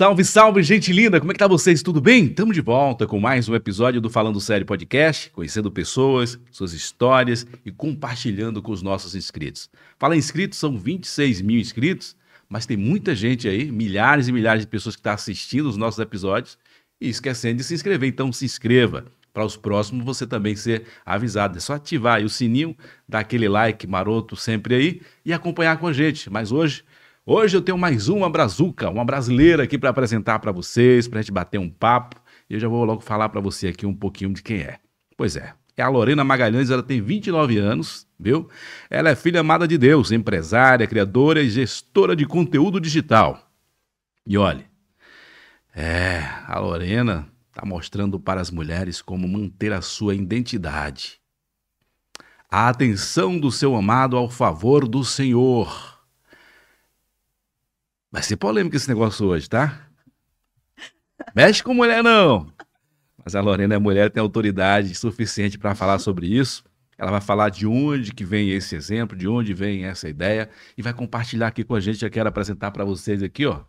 Salve, salve, gente linda! Como é que tá vocês? Tudo bem? Estamos de volta com mais um episódio do Falando Sério Podcast, conhecendo pessoas, suas histórias e compartilhando com os nossos inscritos. Fala inscritos, são 26 mil inscritos, mas tem muita gente aí, milhares e milhares de pessoas que estão tá assistindo os nossos episódios e esquecendo de se inscrever. Então se inscreva para os próximos você também ser avisado. É só ativar o sininho, dar aquele like maroto sempre aí e acompanhar com a gente. Mas hoje Hoje eu tenho mais uma brazuca, uma brasileira aqui para apresentar para vocês, para a gente bater um papo. E eu já vou logo falar para você aqui um pouquinho de quem é. Pois é, é a Lorena Magalhães, ela tem 29 anos, viu? Ela é filha amada de Deus, empresária, criadora e gestora de conteúdo digital. E olhe, é, a Lorena está mostrando para as mulheres como manter a sua identidade. A atenção do seu amado ao favor do Senhor. Vai ser polêmico esse negócio hoje, tá? Mexe com mulher, não. Mas a Lorena é mulher, tem autoridade suficiente para falar sobre isso. Ela vai falar de onde que vem esse exemplo, de onde vem essa ideia e vai compartilhar aqui com a gente. Eu quero apresentar para vocês aqui, ó.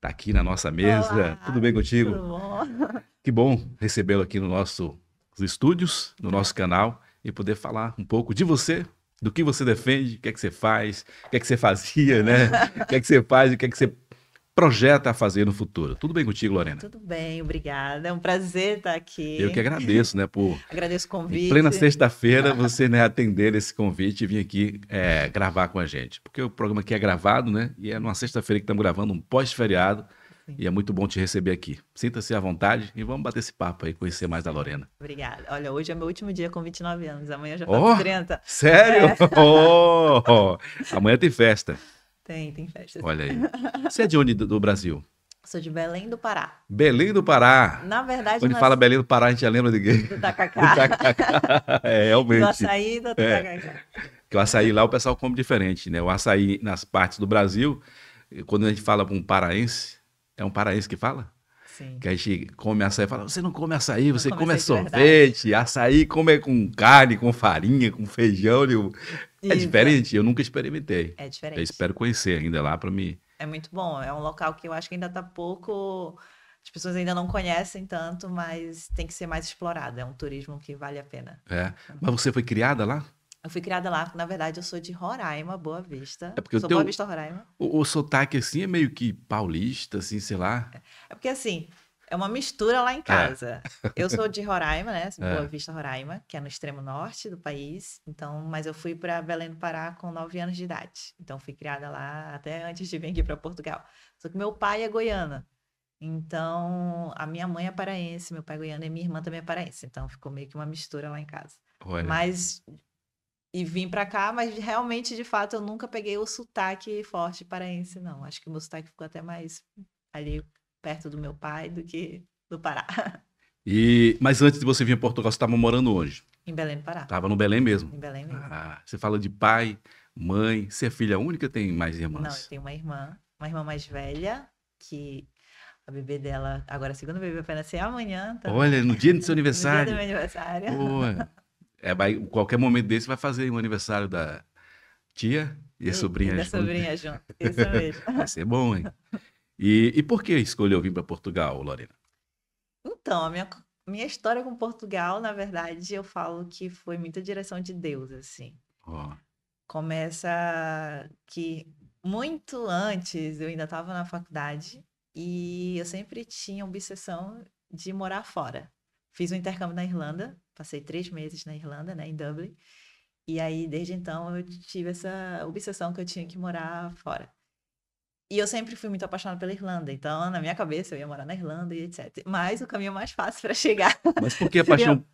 Tá aqui na nossa mesa. Olá, tudo bem contigo? Tudo bom. Que bom recebê-lo aqui no nosso, nos nossos estúdios, no é. nosso canal e poder falar um pouco de você, do que você defende, o que é que você faz, o que é que você fazia, né? o que é que você faz, e o que é que você projeta a fazer no futuro. Tudo bem contigo, Lorena? Tudo bem, obrigada. É um prazer estar aqui. Eu que agradeço, né, por... agradeço o convite. Em plena sexta-feira, você né, atender esse convite e vir aqui é, gravar com a gente. Porque o programa aqui é gravado, né? E é numa sexta-feira que estamos gravando um pós-feriado. E é muito bom te receber aqui. Sinta-se à vontade e vamos bater esse papo aí, conhecer mais da Lorena. Obrigada. Olha, hoje é meu último dia com 29 anos. Amanhã já faço oh, 30. Sério? É. Oh, oh. Amanhã tem festa. Tem, tem festa. Olha aí. Você é de onde do, do Brasil? Sou de Belém do Pará. Belém do Pará. Na verdade, quando nós... fala Belém do Pará, a gente já lembra de quem? Do Tacacá. do tacacá. É, realmente. Do açaí do é. Tacacá. É. o açaí lá o pessoal come diferente, né? O açaí nas partes do Brasil, quando a gente fala para um paraense, é um paraíso que fala? Sim. Que a gente come açaí e fala: você não come açaí, você come sorvete, açaí come com carne, com farinha, com feijão. é diferente, eu nunca experimentei. É diferente. Eu espero conhecer ainda lá para mim. É muito bom, é um local que eu acho que ainda está pouco. As pessoas ainda não conhecem tanto, mas tem que ser mais explorado. É um turismo que vale a pena. É. Uhum. Mas você foi criada lá? Eu fui criada lá, na verdade eu sou de Roraima, Boa Vista. É porque sou teu, Boa Vista, Roraima. O, o sotaque assim é meio que paulista, assim, sei lá. É porque assim, é uma mistura lá em é. casa. É. Eu sou de Roraima, né? É. Boa Vista, Roraima, que é no extremo norte do país. Então, mas eu fui para Belém do Pará com 9 anos de idade. Então, fui criada lá até antes de vir aqui para Portugal. Só que meu pai é Goiano. Então, a minha mãe é paraense, meu pai é goiano e minha irmã também é paraense. Então, ficou meio que uma mistura lá em casa. Olha. Mas e vim para cá, mas realmente, de fato, eu nunca peguei o sotaque forte paraense, não. Acho que o meu sotaque ficou até mais ali perto do meu pai do que do Pará. E, mas antes de você vir a Portugal, você estava morando onde? Em Belém do Pará. Estava no Belém mesmo? Em Belém mesmo. Ah, você fala de pai, mãe, você é filha única tem mais irmãs? Não, eu tenho uma irmã, uma irmã mais velha, que a bebê dela, agora é a segunda bebê vai nascer amanhã. Tá? Olha, no dia do seu aniversário. no dia do meu aniversário. Boa. É, vai, qualquer momento desse vai fazer um aniversário da tia e a hum, sobrinha e da sobrinha junto, isso é mesmo. vai ser bom, hein? E, e por que escolheu vir para Portugal, Lorena? Então, a minha, minha história com Portugal, na verdade, eu falo que foi muita direção de Deus, assim. Oh. Começa que muito antes eu ainda estava na faculdade e eu sempre tinha obsessão de morar fora. Fiz um intercâmbio na Irlanda, passei três meses na Irlanda, né, em Dublin. E aí, desde então, eu tive essa obsessão que eu tinha que morar fora. E eu sempre fui muito apaixonada pela Irlanda, então na minha cabeça eu ia morar na Irlanda e etc. Mas o caminho é mais fácil para chegar. Mas por que a paixão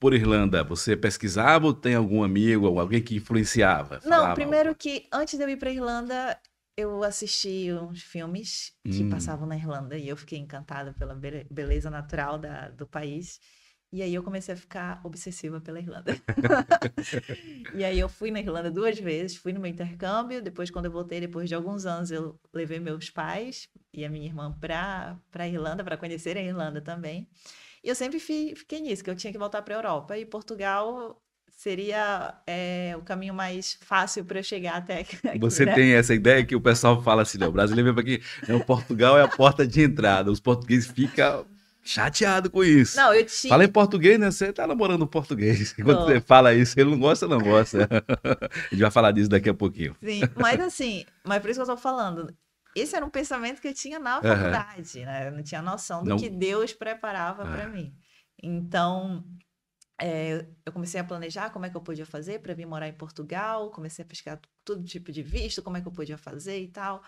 por Irlanda? Você pesquisava ou tem algum amigo ou alguém que influenciava? Não, primeiro algo? que antes de eu ir para Irlanda, eu assisti uns filmes que hum. passavam na Irlanda e eu fiquei encantada pela beleza natural da, do país. E aí eu comecei a ficar obsessiva pela Irlanda. e aí eu fui na Irlanda duas vezes, fui no meu intercâmbio, depois quando eu voltei, depois de alguns anos, eu levei meus pais e a minha irmã para para Irlanda, para conhecer a Irlanda também. E eu sempre fi, fiquei nisso, que eu tinha que voltar para a Europa e Portugal seria é, o caminho mais fácil para eu chegar até aqui. Você né? tem essa ideia que o pessoal fala assim, né? O brasileiro vem para aqui, o Portugal é a porta de entrada. Os portugueses ficam chateado com isso. Não, eu te... Fala em português, né? Você tá namorando português. Quando você fala isso, ele não gosta, não gosta. a gente vai falar disso daqui a pouquinho. Sim, mas assim, mas por isso que eu tô falando. Esse era um pensamento que eu tinha na faculdade, uhum. né? Eu não tinha noção do não... que Deus preparava para é. mim. Então, é, eu comecei a planejar como é que eu podia fazer para vir morar em Portugal, comecei a pesquisar todo tipo de visto, como é que eu podia fazer e tal.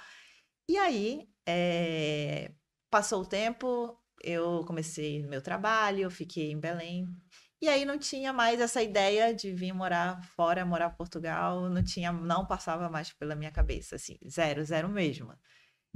E aí, é, passou o tempo, eu comecei meu trabalho, eu fiquei em Belém. E aí não tinha mais essa ideia de vir morar fora, morar em Portugal, não tinha, não passava mais pela minha cabeça, assim, zero, zero mesmo.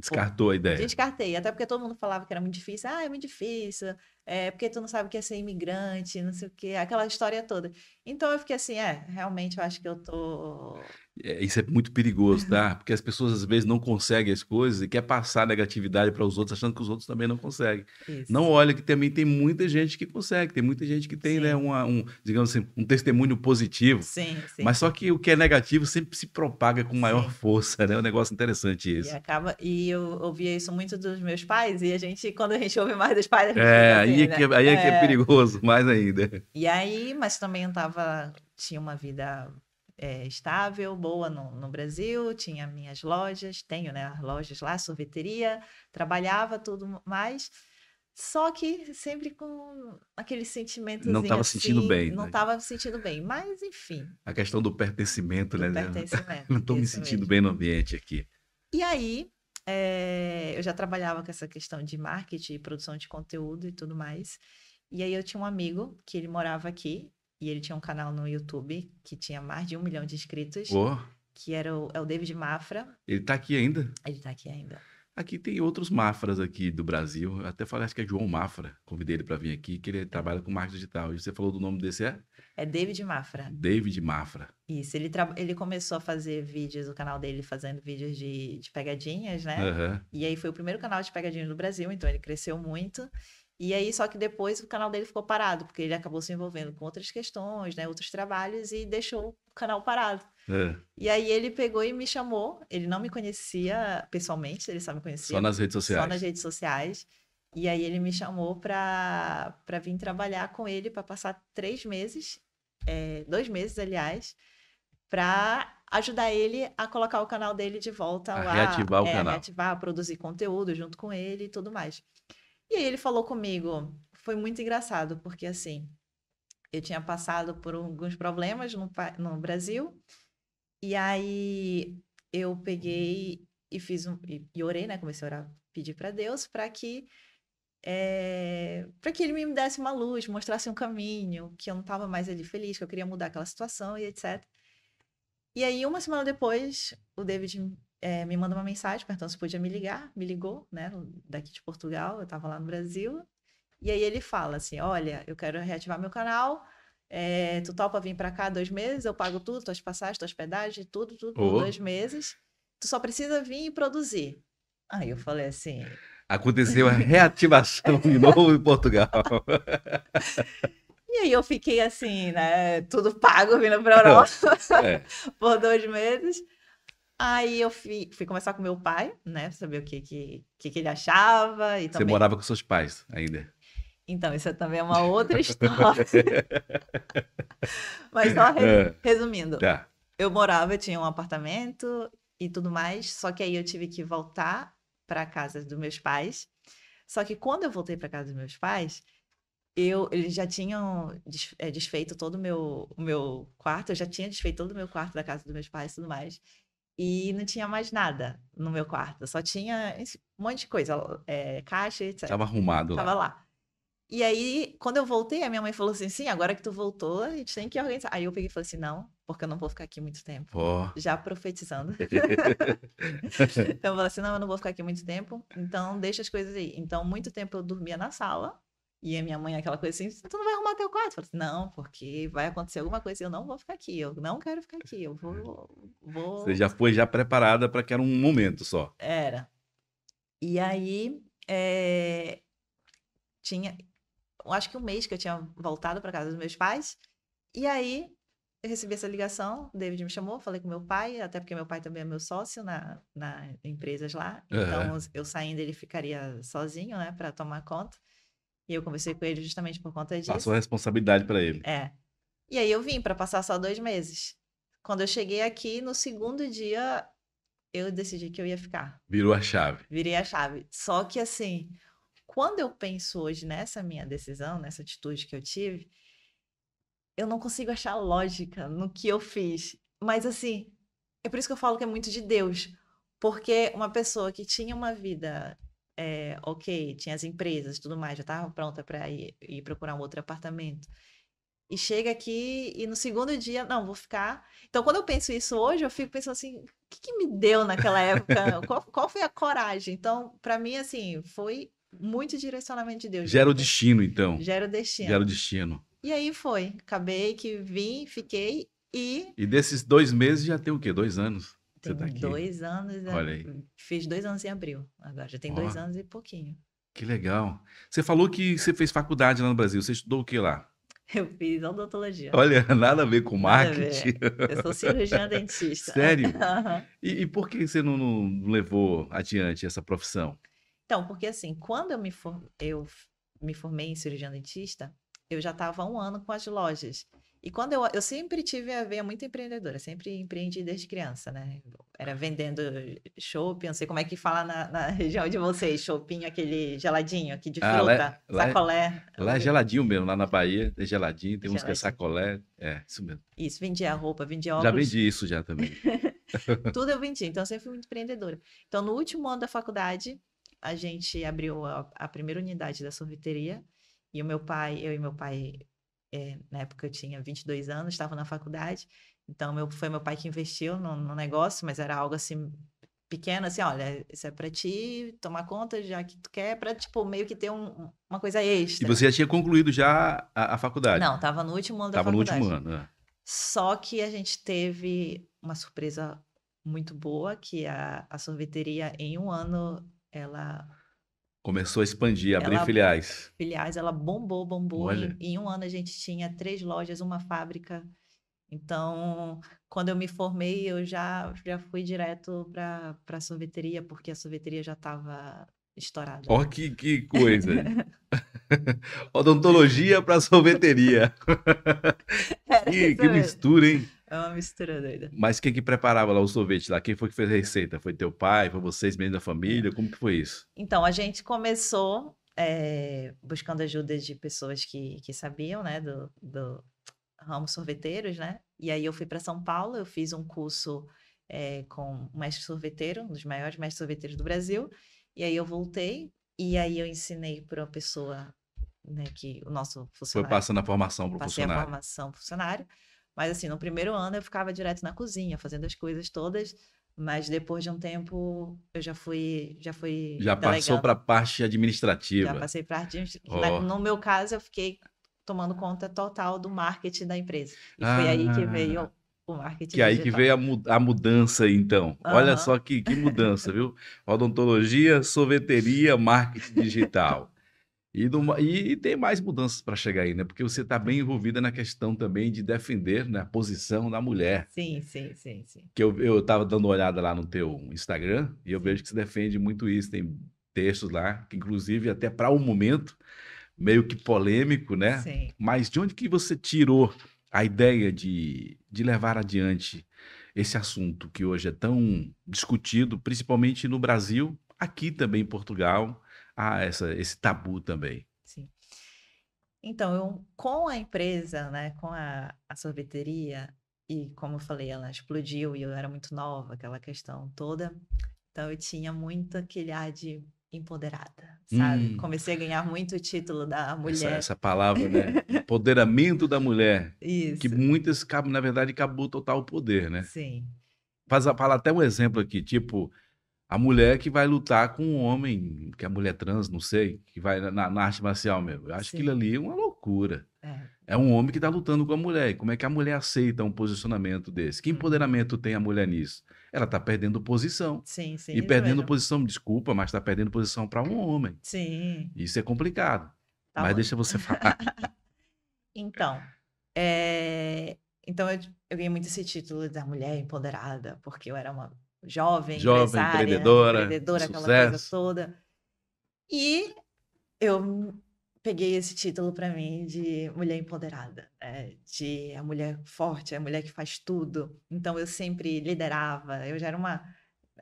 Descartou a ideia. Descartei, até porque todo mundo falava que era muito difícil. Ah, é muito difícil, é porque tu não sabe o que é ser imigrante, não sei o quê, aquela história toda. Então eu fiquei assim, é, realmente eu acho que eu tô. É, isso é muito perigoso, tá? Porque as pessoas às vezes não conseguem as coisas e quer passar negatividade para os outros, achando que os outros também não conseguem. Isso. Não olha que também tem muita gente que consegue, tem muita gente que tem, né, sim. né, uma, um, digamos assim, um testemunho positivo. Sim, sim. Mas só que o que é negativo sempre se propaga com maior sim. força, né? É um negócio interessante isso. E acaba e eu ouvia isso muito dos meus pais e a gente quando a gente ouve mais dos pais, a gente É, aí, assim, é, é né? aí é, é que é perigoso mais ainda. E aí, mas também eu tava tinha uma vida é, estável, boa no, no, Brasil, tinha minhas lojas, tenho né, lojas lá, sorveteria, trabalhava tudo mais. Só que sempre com aquele sentimento. Não estava assim, sentindo bem. Não estava né? sentindo bem, mas enfim. A questão do pertencimento, do né? Pertencimento, não estou me sentindo mesmo. bem no ambiente aqui. E aí, é, eu já trabalhava com essa questão de marketing, produção de conteúdo e tudo mais. E aí eu tinha um amigo que ele morava aqui e ele tinha um canal no YouTube que tinha mais de um milhão de inscritos. Oh. Que era o, é o David Mafra. Ele tá aqui ainda? Ele tá aqui ainda. Aqui tem outros Mafras aqui do Brasil. Eu até falei, acho que é João Mafra. Convidei ele para vir aqui, que ele trabalha com marketing digital. E você falou do nome desse, é? É David Mafra. David Mafra. Isso, ele, tra... ele começou a fazer vídeos, o canal dele fazendo vídeos de, de pegadinhas, né? Uhum. E aí foi o primeiro canal de pegadinhas no Brasil, então ele cresceu muito. E aí, só que depois o canal dele ficou parado, porque ele acabou se envolvendo com outras questões, né? Outros trabalhos e deixou o canal parado. É. E aí ele pegou e me chamou. Ele não me conhecia pessoalmente, ele só me conhecia. Só nas redes sociais. Só nas redes sociais. E aí ele me chamou para vir trabalhar com ele, para passar três meses, é, dois meses, aliás, para ajudar ele a colocar o canal dele de volta a lá. Reativar o é, canal. Reativar, produzir conteúdo junto com ele e tudo mais. E aí ele falou comigo, foi muito engraçado, porque assim, eu tinha passado por alguns problemas no, no Brasil, e aí eu peguei e fiz um, e, e orei, né? Comecei a orar, pedir para Deus para que é, eh, para que ele me desse uma luz, mostrasse um caminho, que eu não estava mais ali feliz, que eu queria mudar aquela situação e etc. E aí, uma semana depois, o David é, me manda uma mensagem perguntando se podia me ligar. Me ligou, né? Daqui de Portugal, eu estava lá no Brasil. E aí ele fala assim: Olha, eu quero reativar meu canal. É, tu topa vir para cá dois meses, eu pago tudo, tuas passagens, tua hospedagem, tudo, tudo, oh. dois meses. Tu só precisa vir e produzir. Aí eu falei assim. Aconteceu a reativação de novo em Portugal. e aí eu fiquei assim, né? Tudo pago vindo para Europa é. por dois meses. Aí eu fui, fui conversar com meu pai, né? Saber o que, que, que, ele achava. E também... Você morava com seus pais ainda? Então, isso é também é uma outra história. Mas só ah, resumindo. Tá. Eu morava, eu tinha um apartamento e tudo mais, só que aí eu tive que voltar para casa dos meus pais. Só que quando eu voltei para casa dos meus pais, eu, eles já tinham eh, desfeito todo o meu, o meu quarto, eu já tinha desfeito todo o meu quarto da casa dos meus pais e tudo mais. E não tinha mais nada no meu quarto. Só tinha um monte de coisa, é, caixa, etc. Tava arrumado Tava lá. lá. E aí, quando eu voltei, a minha mãe falou assim: sim, agora que tu voltou, a gente tem que organizar. Aí eu peguei e falei assim: não, porque eu não vou ficar aqui muito tempo. Oh. Já profetizando. então eu falei assim: não, eu não vou ficar aqui muito tempo, então deixa as coisas aí. Então, muito tempo eu dormia na sala, e a minha mãe, aquela coisa assim, tu não vai arrumar teu quarto? Eu falei assim, não, porque vai acontecer alguma coisa, eu não vou ficar aqui, eu não quero ficar aqui, eu vou. vou... Você já foi já preparada para que era um momento só. Era. E aí é... tinha. Eu acho que um mês que eu tinha voltado para casa dos meus pais. E aí eu recebi essa ligação, o David me chamou, falei com meu pai, até porque meu pai também é meu sócio na, na empresas lá. Então uhum. eu saindo ele ficaria sozinho, né, para tomar conta. E eu conversei com ele justamente por conta disso. Passou a responsabilidade para ele. É. E aí eu vim para passar só dois meses. Quando eu cheguei aqui, no segundo dia, eu decidi que eu ia ficar. Virou a chave. Virei a chave. Só que assim, quando eu penso hoje nessa minha decisão, nessa atitude que eu tive, eu não consigo achar lógica no que eu fiz. Mas assim, é por isso que eu falo que é muito de Deus. Porque uma pessoa que tinha uma vida é, ok, tinha as empresas e tudo mais, já estava pronta para ir, ir procurar um outro apartamento. E chega aqui e no segundo dia, não, vou ficar. Então, quando eu penso isso hoje, eu fico pensando assim, o que, que me deu naquela época? qual, qual foi a coragem? Então, para mim, assim, foi muito direcionamento de Deus. Gera o destino, então. Gera o destino. Gera o destino. E aí foi. Acabei que vim, fiquei e. E desses dois meses já tem o quê? Dois anos? Tá tem tá dois anos. É, Olha aí. Fiz dois anos em abril. Agora já tem Ó. dois anos e pouquinho. Que legal. Você falou que você fez faculdade lá no Brasil. Você estudou o que lá? Eu fiz odontologia. Olha, nada a ver com marketing. Ver. Eu sou cirurgiã dentista. Sério? e, e, por que você não, não, levou adiante essa profissão? Então, porque assim, quando eu me, for... eu me formei em cirurgião dentista, eu já estava há um ano com as lojas. E quando eu, eu sempre tive a veia muito empreendedora, sempre empreendi desde criança, né? Era vendendo shopping, não sei como é que fala na, na região de vocês, shopping, aquele geladinho aqui de ah, fruta, lá, sacolé. Lá é, é geladinho mesmo, lá na Bahia é geladinho, tem geladinho. uns que é sacolé, é, isso mesmo. Isso, vendia é. roupa, vendia óculos. Já vendi isso já também. Tudo eu vendi, então eu sempre fui muito empreendedora. Então no último ano da faculdade, a gente abriu a, a primeira unidade da sorveteria, e o meu pai, eu e meu pai é, na época eu tinha 22 anos, estava na faculdade, então meu, foi meu pai que investiu no, no negócio, mas era algo assim pequeno, assim, olha, isso é para ti tomar conta já que tu quer, para tipo meio que ter um, uma coisa extra. E você já tinha concluído já a, a faculdade? Não, estava no último ano da faculdade. no último ano. É. Só que a gente teve uma surpresa muito boa que a, a sorveteria em um ano ela Começou a expandir, abrir ela, filiais. Filiais, ela bombou, bombou. Em, em, um ano a gente tinha três lojas, uma fábrica. Então, quando eu me formei, eu já, já fui direto para a sorveteria, porque a sorveteria já estava estourada. Ó, que, que coisa! Odontologia para sorveteria. que, que mistura, hein? É uma mistura doida. Mas quem que preparava lá o sorvete lá? Quem foi que fez a receita? Foi teu pai? Foi vocês mesmo da família? Como que foi isso? Então, a gente começou é, buscando ajuda de pessoas que, que sabiam, né, do, do ramo sorveteiros, né? E aí eu fui para São Paulo, eu fiz um curso é, com um mestre sorveteiro, um dos maiores mestres sorveteiros do Brasil. E aí eu voltei e aí eu ensinei para uma pessoa né, que o nosso funcionário. Foi passando a formação para o funcionário. Passei a formação funcionário. Mas assim, no primeiro ano eu ficava direto na cozinha, fazendo as coisas todas, mas depois de um tempo eu já fui já fui já passou para a parte administrativa. Já passei para parte oh. No meu caso eu fiquei tomando conta total do marketing da empresa. E ah. foi aí que ah. veio o marketing. Que aí que veio a, mud a mudança, então. Uhum. Olha só que, que mudança, viu? Odontologia, sorveteria, marketing digital. E, do, e, tem mais mudanças para chegar aí, né? Porque você está bem envolvida na questão também de defender né, a posição da mulher. Sim, sim, sim, sim. Que eu estava dando uma olhada lá no teu Instagram e eu vejo que você defende muito isso. Tem textos lá, que inclusive até para o um momento, meio que polêmico, né? Sim. Mas de onde que você tirou a ideia de, de levar adiante esse assunto que hoje é tão discutido, principalmente no Brasil, aqui também em Portugal? há essa, esse tabu também. Sim. Então, eu, com a empresa, né, com a, a sorveteria, e como eu falei, ela explodiu e eu era muito nova, aquela questão toda. Então eu tinha muito aquele ar de empoderada, sabe? Hum. Comecei a ganhar muito o título da mulher. Essa, essa palavra, né? Empoderamento da mulher. Isso. Que muitas, na verdade, acabou total o poder, né? Sim. fala até um exemplo aqui, tipo, a mulher que vai lutar com um homem, que é mulher trans, não sei, que vai na, na arte marcial, mesmo, Eu acho Sim. que aquilo ali é uma loucura. É. é um homem que está lutando com a mulher. E como é que a mulher aceita um posicionamento desse? Que uhum. empoderamento tem a mulher nisso? Ela está perdendo posição. Sim, sim. E perdendo mesmo. posição, desculpa, mas está perdendo posição para um homem. Sim. Isso é complicado. Tá mas bom. deixa você falar. então, é... então eu, eu ganhei muito esse título da mulher empoderada, porque eu era uma jovem, jovem empreendedora, empreendedora sucesso. aquela coisa toda. E eu peguei esse título para mim de mulher empoderada, né? de a mulher forte, a mulher que faz tudo. Então eu sempre liderava, eu já era uma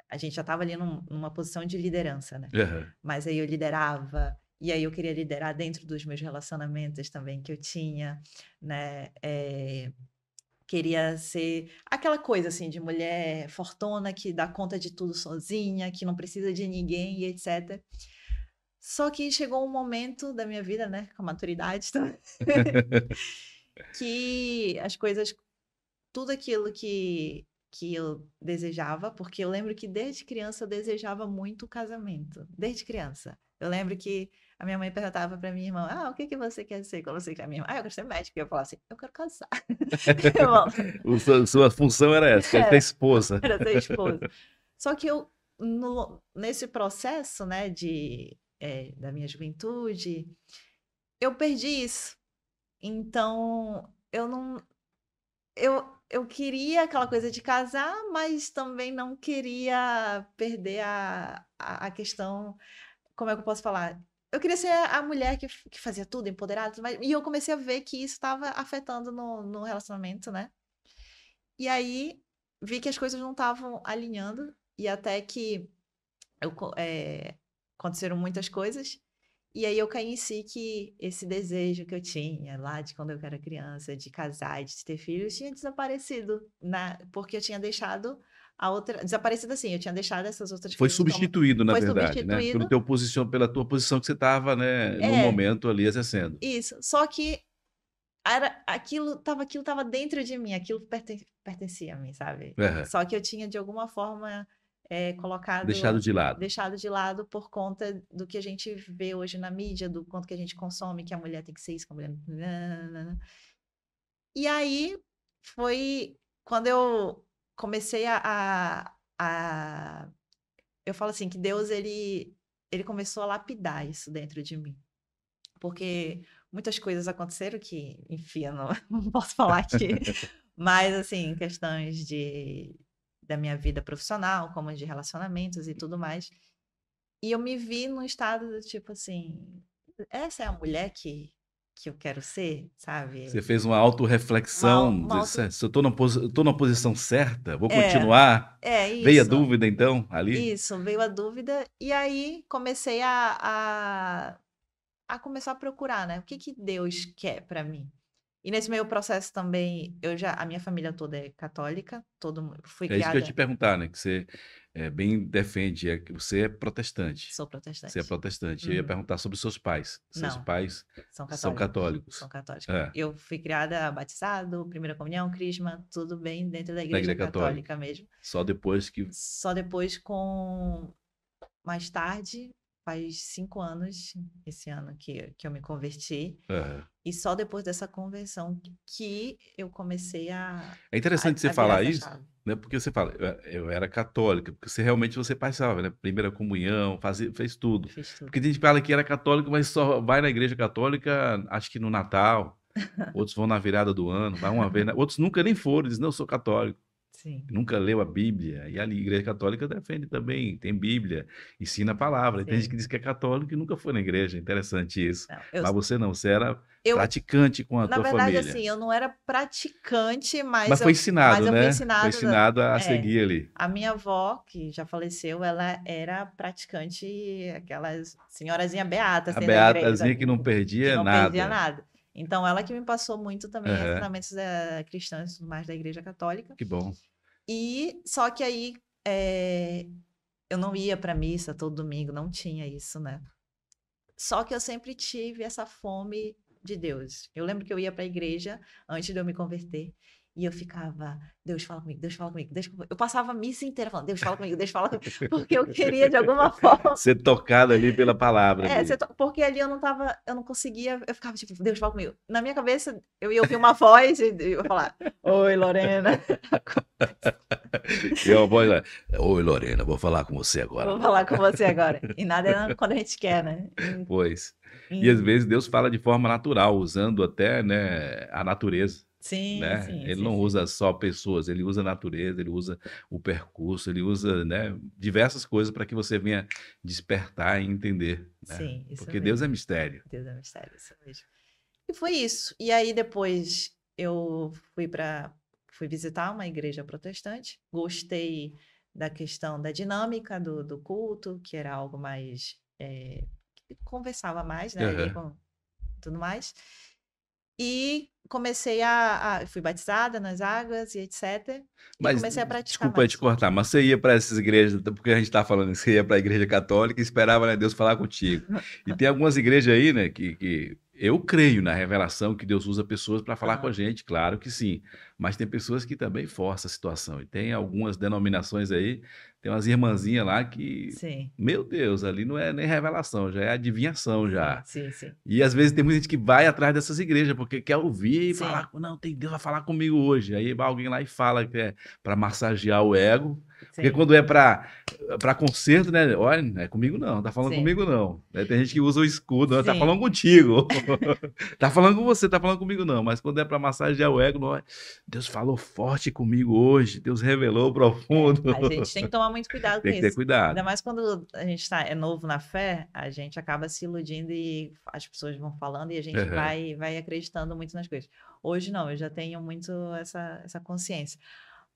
a gente já estava ali num, numa posição de liderança, né? Uhum. Mas aí eu liderava e aí eu queria liderar dentro dos meus relacionamentos também que eu tinha, né? É, queria ser aquela coisa assim de mulher fortuna que dá conta de tudo sozinha, que não precisa de ninguém e etc. Só que chegou um momento da minha vida, né, com a maturidade também, que as coisas, tudo aquilo que, que eu desejava, porque eu lembro que desde criança eu desejava muito o casamento, desde criança. Eu lembro que a minha mãe perguntava para minha irmã: Ah, o que, que você quer ser quando você quer minha irmã? Ah, eu quero ser médica. E eu falava assim: Eu quero casar. sua, sua, função era essa, era, ser é, esposa. Era ser esposa. Só que eu, no, nesse processo, né, de, é, da minha juventude, eu perdi isso. Então, eu não. Eu, eu queria aquela coisa de casar, mas também não queria perder a, a, a, questão. Como é que eu posso falar? eu queria ser a mulher que, que fazia tudo, empoderada, tudo e eu comecei a ver que isso estava afetando no, no relacionamento, né? E aí vi que as coisas não estavam alinhando, e até que eu, é, aconteceram muitas coisas. E aí eu caí em si que esse desejo que eu tinha lá de quando eu era criança, de casar, de ter filhos, tinha desaparecido, na, porque eu tinha deixado a outra desaparecida assim, eu tinha deixado essas outras Foi então, substituído, como... na Foi verdade, né? substituído. né? Pelo teu posição Pela tua posição que você estava, né, é, no momento ali exercendo. Isso. Só que era aquilo tava aquilo tava dentro de mim, aquilo perten... pertencia a mim, sabe? Só que eu tinha de alguma forma é, colocado deixado de lado. Deixado de lado por conta do que a gente vê hoje na mídia, do quanto que a gente consome, que a mulher tem que ser isso, que a mulher. E aí foi quando eu comecei a, a, a, eu falo assim que Deus ele ele começou a lapidar isso dentro de mim porque uhum. muitas coisas aconteceram que enfim eu não, não posso falar aqui mas assim questões de da minha vida profissional como de relacionamentos e tudo uhum. mais e eu me vi num estado do tipo assim essa é a mulher que que eu quero ser, sabe? Você fez uma autorreflexão. Uma, uma auto... Se eu estou na, posição certa, vou é, continuar. É, isso. Veio a dúvida, então, ali? Isso, veio a dúvida. E aí comecei a, a, a começar a procurar, né? O que, que Deus quer para mim? E nesse meio processo também, eu já, a minha família toda é católica, todo mundo, fui é criada... isso que eu ia te perguntar, né? Que você é, bem defende, é, você é protestante. Sou protestante. Você é protestante. Uhum. Eu ia uhum. perguntar sobre seus pais. Seus Não, pais são católicos. São católicos. São católicos. É. Eu fui criada, batizado, primeira comunhão, crisma, tudo bem dentro da igreja, da igreja católica. católica mesmo. Só depois que... Só depois com... Mais tarde, faz cinco anos, esse ano que, que eu me converti. Uhum. E só depois dessa conversão que eu comecei a. É interessante a, você a falar isso, né? Porque você fala, eu, era católica, porque você realmente você passava né? Primeira comunhão, fazia, fez tudo. tudo. Porque a gente fala que era católico, mas só vai na igreja católica, acho que no Natal. Outros vão na virada do ano, vai uma vez. Outros nunca nem foram, dizem, não, eu sou católico. Sim. nunca leu a Bíblia. E a Igreja Católica defende também, tem Bíblia, ensina a palavra. Sim. Tem gente que diz que é católico e nunca foi na igreja. É interessante isso. Não, eu... Mas você não, você era eu... praticante com a na tua verdade, família. Na verdade, assim, eu não era praticante, mas. Mas foi ensinado, mas né? Fui ensinado, foi ensinado a é, seguir ali. A minha avó, que já faleceu, ela era praticante, aquelas senhorazinha beata. A assim, beatazinha que não perdia que não nada. Não perdia nada. Então, ela que me passou muito também uhum. as cristãs e tudo mais da Igreja Católica. Que bom. E só que aí é, eu não ia para missa todo domingo, não tinha isso, né? Só que eu sempre tive essa fome de Deus. Eu lembro que eu ia para a igreja antes de eu me converter e eu ficava, Deus fala comigo, Deus fala comigo, Deus Eu passava a missa inteira falando, Deus fala comigo, Deus fala comigo, porque eu queria de alguma forma. Ser tocado ali pela palavra. É, to... porque ali eu não tava, eu não conseguia, eu ficava tipo, Deus fala comigo. Na minha cabeça, eu ia ouvir uma voz e eu ia falar, Oi, Lorena. e uma voz lá, né, Oi, Lorena, vou falar com você agora. Vou falar com você agora. E nada é quando a gente quer, né? Pois. E... e às vezes Deus fala de forma natural, usando até né, a natureza. Sim, né? sim ele sim, não sim. usa só pessoas, ele usa a natureza, ele usa o percurso, ele usa né, diversas coisas para que você venha despertar e entender. Né? Sim, isso Porque mesmo. Deus é mistério. Deus é mistério, isso mesmo. E foi isso. E aí depois eu fui para fui visitar uma igreja protestante, gostei da questão da dinâmica do, do culto, que era algo mais. É, que conversava mais, né? Uhum. Com tudo mais. E comecei a, a, fui batizada nas águas e etc. Mas, e comecei a praticar. Desculpa mais. te cortar, mas você ia para essas igrejas, porque a gente está falando, você ia para a igreja católica e esperava né, Deus falar contigo. E tem algumas igrejas aí, né, que, que eu creio na revelação que Deus usa pessoas para falar ah. com a gente, claro que sim. Mas tem pessoas que também forçam a situação. E tem algumas denominações aí tem umas irmãzinhas lá que. Sim. Meu Deus, ali não é nem revelação, já é adivinhação já. Sim, sim. E às vezes tem muita gente que vai atrás dessas igrejas, porque quer ouvir e sim. falar, não, tem Deus a falar comigo hoje. Aí vai alguém lá e fala que é para massagear o ego. Sim. Porque quando é para concerto, né? Olha, não é comigo não, tá falando sim. comigo não. Né, tem gente que usa o escudo, tá falando contigo. tá falando com você, tá falando comigo não. Mas quando é para massagear o ego, não, Deus falou forte comigo hoje, Deus revelou profundo. A gente tem que tomar muito cuidado com isso. Tem que ter cuidado. Ainda mais quando a gente tá, é novo na fé, a gente acaba se iludindo e as pessoas vão falando e a gente uhum. vai, vai acreditando muito nas coisas. Hoje não, eu já tenho muito essa, essa consciência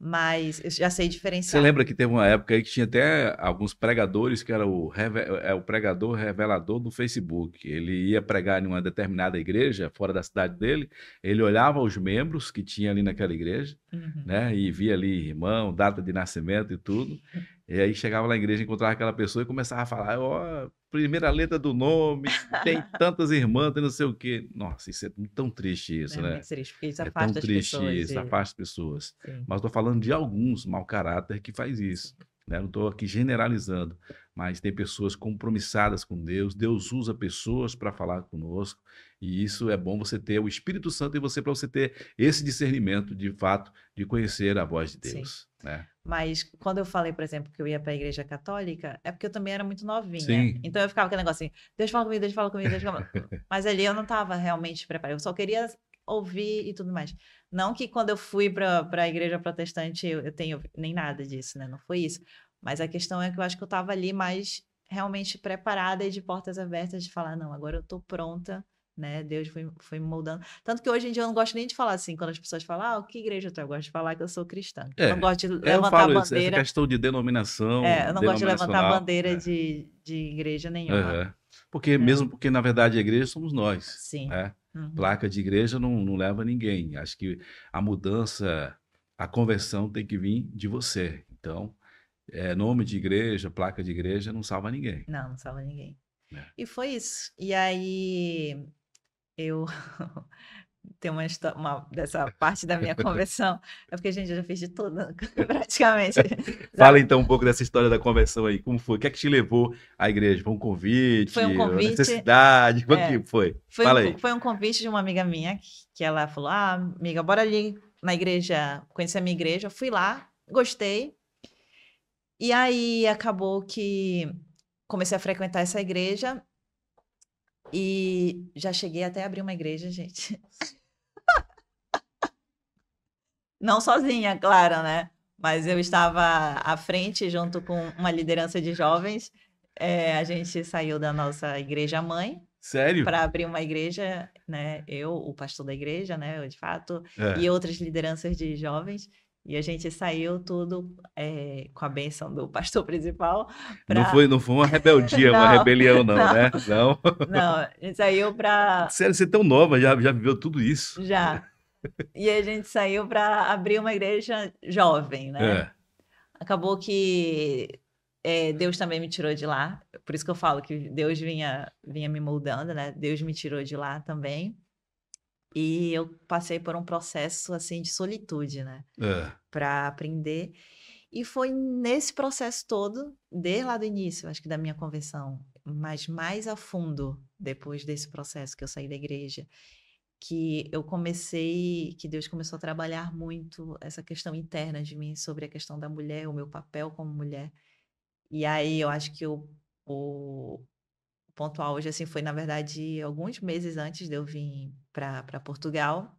mas eu já sei diferenciar. Você lembra que teve uma época aí que tinha até alguns pregadores que era o, é, o pregador revelador do Facebook. Ele ia pregar em uma determinada igreja fora da cidade dele, ele olhava os membros que tinha ali naquela igreja, uhum. né, e via ali irmão, data de nascimento e tudo, e aí chegava na igreja, encontrava aquela pessoa e começava a falar, ó, oh, primeira letra do nome, tem tantas irmãs, tem não sei o quê. Nossa, isso é tão triste isso, é, né? É triste, porque isso afasta é tão triste isso, de... afasta as pessoas. Sim. Mas estou falando de alguns mau caráter que faz isso. Sim. Né? Não estou aqui generalizando, mas tem pessoas compromissadas com Deus. Deus usa pessoas para falar conosco. E isso é bom você ter o Espírito Santo em você para você ter esse discernimento de fato de conhecer a voz de Deus. Sim. Né? Mas quando eu falei, por exemplo, que eu ia para a igreja católica, é porque eu também era muito novinha. Sim. Então eu ficava aquele negócio assim: Deus fala comigo, Deus fala comigo, Deus fala comigo. Mas ali eu não estava realmente preparada. Eu só queria ouvir e tudo mais. Não que quando eu fui para a igreja protestante eu, eu tenho nem nada disso, né? Não foi isso. Mas a questão é que eu acho que eu estava ali mais realmente preparada e de portas abertas de falar, não, agora eu estou pronta né? Deus foi, foi me moldando. Tanto que hoje em dia eu não gosto nem de falar assim, quando as pessoas falam, ah, que igreja tu é? Eu gosto de falar que eu sou cristã. É, é, eu não gosto de levantar a bandeira. É questão de denominação. É, eu não gosto de levantar bandeira é. de, de igreja nenhuma. Porque, mesmo né? porque, na verdade, a igreja somos nós. Sim. Né? Uhum. Placa de igreja não, não leva ninguém. Acho que a mudança, a conversão tem que vir de você. Então, é, nome de igreja, placa de igreja não salva ninguém. Não, não salva ninguém. É. E foi isso. E aí, eu tem uma história uma, dessa parte da minha conversão. É porque, gente, eu já fiz de tudo, praticamente. Fala então um pouco dessa história da conversão aí. Como foi? O que é que te levou à igreja? Foi um convite? Foi um convite. Necessidade? Como é, é que foi? foi Fala um, aí. Foi um convite de uma amiga minha que, que ela falou: Ah, amiga, bora ali na igreja, conhecer a minha igreja. Eu fui lá, gostei. E aí acabou que comecei a frequentar essa igreja e já cheguei até a abrir uma igreja, gente. Não sozinha, claro, né? Mas eu estava à frente junto com uma liderança de jovens. É, a gente saiu da nossa igreja mãe. Sério? Para abrir uma igreja, né? Eu, o pastor da igreja, né? Eu, de fato, é. e outras lideranças de jovens. E a gente saiu tudo é, com a benção do pastor principal. Pra... Não, foi, não foi uma rebeldia, não, uma rebelião, não, não, né? Não. Não, a gente saiu para. Sério, você é tão nova, já, já viveu tudo isso. Já. E a gente saiu para abrir uma igreja jovem, né? É. Acabou que é, Deus também me tirou de lá. Por isso que eu falo que Deus vinha, vinha me moldando, né? Deus me tirou de lá também. E eu passei por um processo assim de solitude, né? É. Para aprender. E foi nesse processo todo, desde lá do início, acho que da minha conversão, mas mais a fundo depois desse processo que eu saí da igreja, que eu comecei, que Deus começou a trabalhar muito essa questão interna de mim sobre a questão da mulher, o meu papel como mulher. E aí eu acho que o, o pontual hoje assim foi na verdade alguns meses antes de eu vir para Portugal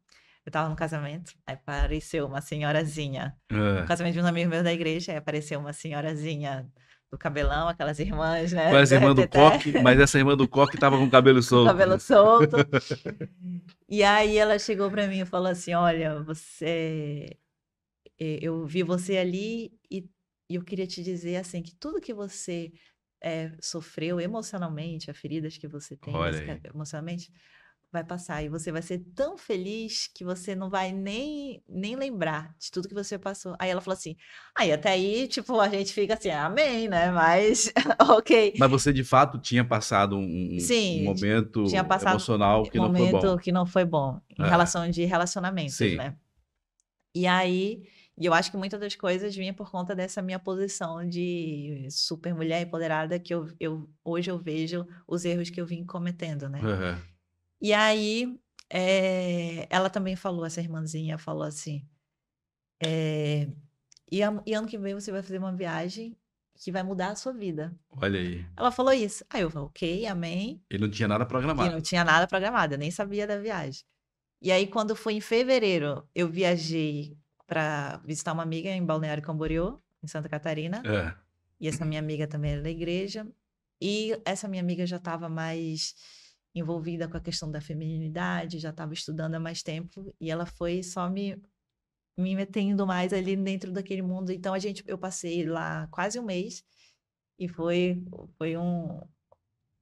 eu estava no casamento aí apareceu uma senhorazinha é. uh. no casamento de um amigo meu da igreja aí apareceu uma senhorazinha do cabelão aquelas irmãs né mas irmã do coque mas essa irmã do coque estava com o cabelo solto cabelo né? solto e aí ela chegou para mim e falou assim olha você eh, eu vi você ali e eu queria te dizer assim que tudo que você é, sofreu emocionalmente, as feridas que você tem emocionalmente, vai passar. E você vai ser tão feliz que você não vai nem, nem lembrar de tudo que você passou. Aí ela falou assim: aí ah, até aí, tipo, a gente fica assim, amém, né? Mas, ok. Mas você de fato tinha passado um, Sim, um momento emocional que um não foi bom. que não foi bom, em é. relação de relacionamentos, Sim. né? E aí e eu acho que muitas das coisas vinha por conta dessa minha posição de super mulher empoderada que eu, eu hoje eu vejo os erros que eu vim cometendo, né? Uhum. E aí é, ela também falou, essa irmãzinha falou assim, é, e, e ano que vem você vai fazer uma viagem que vai mudar a sua vida. Olha aí. Ela falou isso. Aí eu falei, ok, amém. E não tinha nada programado. E não tinha nada programado, eu nem sabia da viagem. E aí, quando foi em fevereiro, eu viajei para visitar uma amiga em Balneário Camboriú, em Santa Catarina. É. E essa minha amiga também era é da igreja. E essa minha amiga já estava mais envolvida com a questão da feminilidade, já estava estudando há mais tempo e ela foi só me me metendo mais ali dentro daquele mundo. Então a gente eu passei lá quase um mês e foi foi um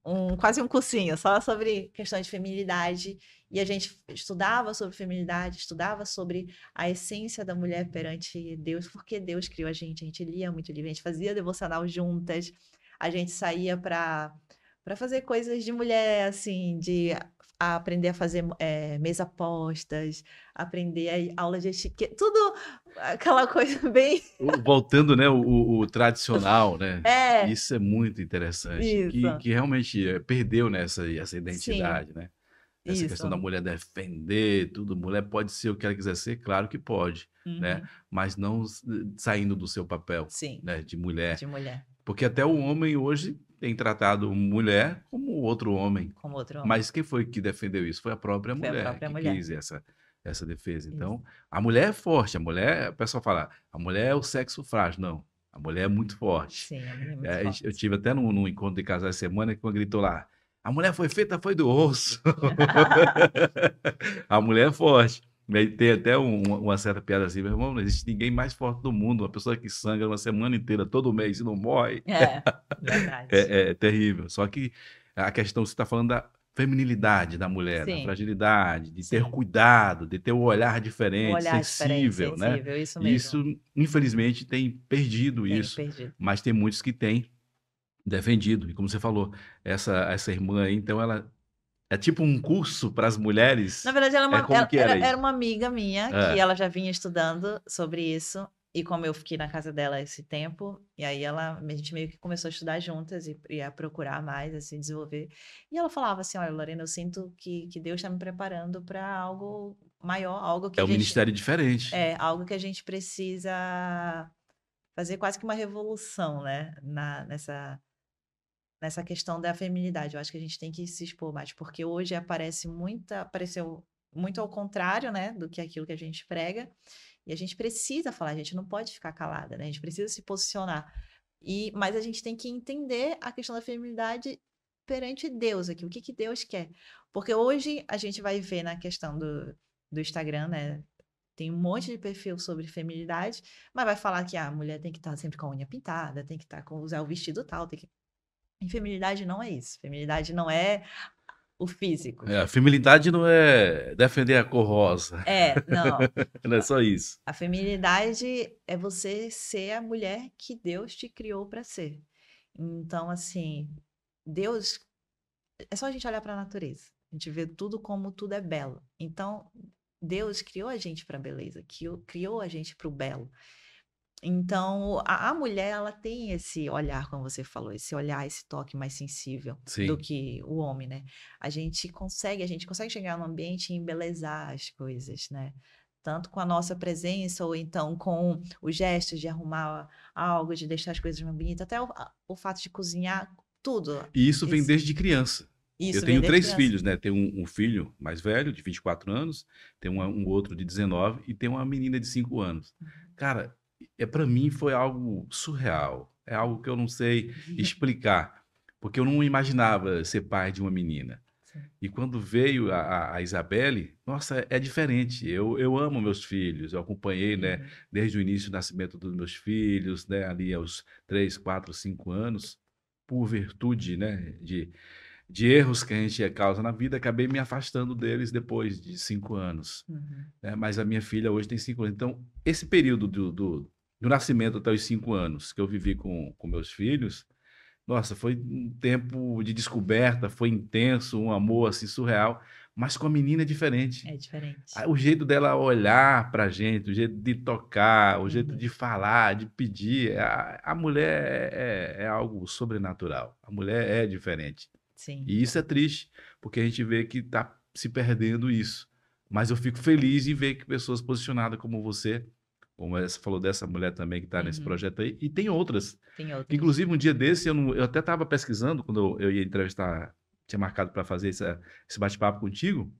um quase um cursinho só sobre questões de feminilidade e a gente estudava sobre feminilidade, estudava sobre a essência da mulher perante Deus, porque Deus criou a gente, a gente lia muito livro, a gente fazia devocional juntas, a gente saía para para fazer coisas de mulher assim, de a aprender a fazer é, mesa apostas, aprender a aula de etiqueta, tudo aquela coisa bem. Voltando, né, o, o tradicional, né? É. Isso é muito interessante. Que, que, realmente eh, perdeu nessa né, essa identidade, Sim. né? Essa Isso. questão da mulher defender tudo, mulher pode ser o que ela quiser ser, claro que pode, né, uhum. né? Mas não eh, saindo do seu papel né? de, mulher. de mulher. Porque até o homem hoje tem tratado mulher como outro homem. Como outro homem. Mas quem foi que defendeu isso? Foi a própria foi mulher a própria que mulher. quis essa, essa defesa. Isso. Então, a mulher é forte. A mulher, o pessoal fala, a mulher é o sexo frágil. Não, a mulher é muito forte. Sim, a mulher é muito é, forte. Eu tive até num, num encontro de casais semana que uma gritou lá, a mulher foi feita, foi do osso. a mulher é forte. Tem até um, uma certa piada assim, meu irmão, não existe ninguém mais forte do mundo, uma pessoa que sangra uma semana inteira, todo mês, e não morre. É, verdade. É, é terrível. Só que a questão, você está falando da feminilidade da mulher, Sim. da fragilidade, de ter cuidado, de ter um olhar diferente, um olhar sensível, diferente, né? Sensível, isso, mesmo. isso, infelizmente, tem perdido tem isso. Perdido. Mas tem muitos que têm defendido. E como você falou, essa, essa irmã aí, então, ela é tipo um curso para as mulheres? Na verdade, ela é, é uma, é ela, era, era, era, uma amiga minha, é. que ela já vinha estudando sobre isso. E como eu fiquei na casa dela esse tempo, e aí ela, a gente meio que começou a estudar juntas e, e a procurar mais, assim, desenvolver. E ela falava assim, olha, Lorena, eu sinto que, que Deus está me preparando para algo maior, algo que... É um gente, ministério diferente. É, algo que a gente precisa fazer quase que uma revolução, né? Na, nessa nessa questão da feminilidade. Eu acho que a gente tem que se expor mais, porque hoje aparece muita, apareceu muito ao contrário, né, do que aquilo que a gente prega. E a gente precisa falar, a gente não pode ficar calada, né? A gente precisa se posicionar. E mas a gente tem que entender a questão da feminilidade perante Deus aqui, o que que Deus quer? Porque hoje a gente vai ver na questão do do Instagram, né, tem um monte de perfil sobre feminilidade, mas vai falar que ah, a mulher tem que estar tá sempre com a unha pintada, tem que estar tá com usar o vestido tal, tem que e feminilidade não é isso. Feminilidade não é o físico. É, a feminilidade não é defender a cor rosa. É, não. não é só isso. A feminilidade é você ser a mulher que Deus te criou para ser. Então, assim, Deus. É só a gente olhar para a natureza. A gente vê tudo como tudo é belo. Então, Deus criou a gente para beleza, criou a gente para o belo. Então, a, a, mulher, ela tem esse olhar, como você falou, esse olhar, esse toque mais sensível Sim. do que o homem, né? A gente consegue, a gente consegue chegar no ambiente e embelezar as coisas, né? Tanto com a nossa presença, ou então com os gestos de arrumar algo, de deixar as coisas mais bonitas, até o, o fato de cozinhar, tudo. E isso vem Esse... desde criança. Isso eu tenho três criança. filhos, né? Tenho um, um, filho mais velho, de 24 anos, tem um, um, outro de 19 e tem uma menina de 5 anos. Uhum. Cara, é para mim foi algo surreal, é algo que eu não sei explicar, porque eu não imaginava ser pai de uma menina. E quando veio a, a Isabelle, nossa, é diferente. Eu, eu amo meus filhos, eu acompanhei, né, uhum. desde o início do nascimento dos meus filhos, né, ali aos 3, 4, 5 anos, por virtude, né, de, de erros que a gente causa na vida, acabei me afastando deles depois de cinco anos. Uhum. Né? Mas a minha filha hoje tem cinco anos. Então, esse período do, do, do nascimento até os cinco anos que eu vivi com, com meus filhos, nossa, foi um tempo de descoberta, foi intenso, um amor assim surreal. Mas com a menina é diferente. É diferente. Ah, o jeito dela olhar pra gente, o jeito de tocar, o jeito uhum. de falar, de pedir. A, a mulher é, é, é algo sobrenatural. A mulher é diferente. Sim. E isso é triste, porque a gente vê que está se perdendo isso. Mas eu fico feliz em ver que pessoas posicionadas como você, como você falou dessa mulher também que está uhum. nesse projeto aí, e tem outras. Tem outras. Inclusive, um dia desse, eu, não, eu até estava pesquisando, quando eu, eu, ia entrevistar, tinha marcado para fazer essa, esse bate-papo contigo,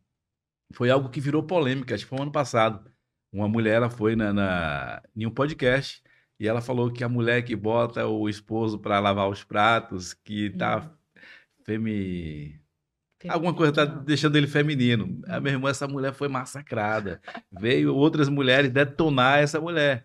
foi algo que virou polêmica, acho que foi um ano passado. Uma mulher, ela foi na, na, em um podcast, e ela falou que a mulher que bota o esposo para lavar os pratos, que está uhum. Femi. Alguma coisa está deixando ele feminino. A hum. minha irmã, essa mulher foi massacrada. Veio outras mulheres detonar essa mulher.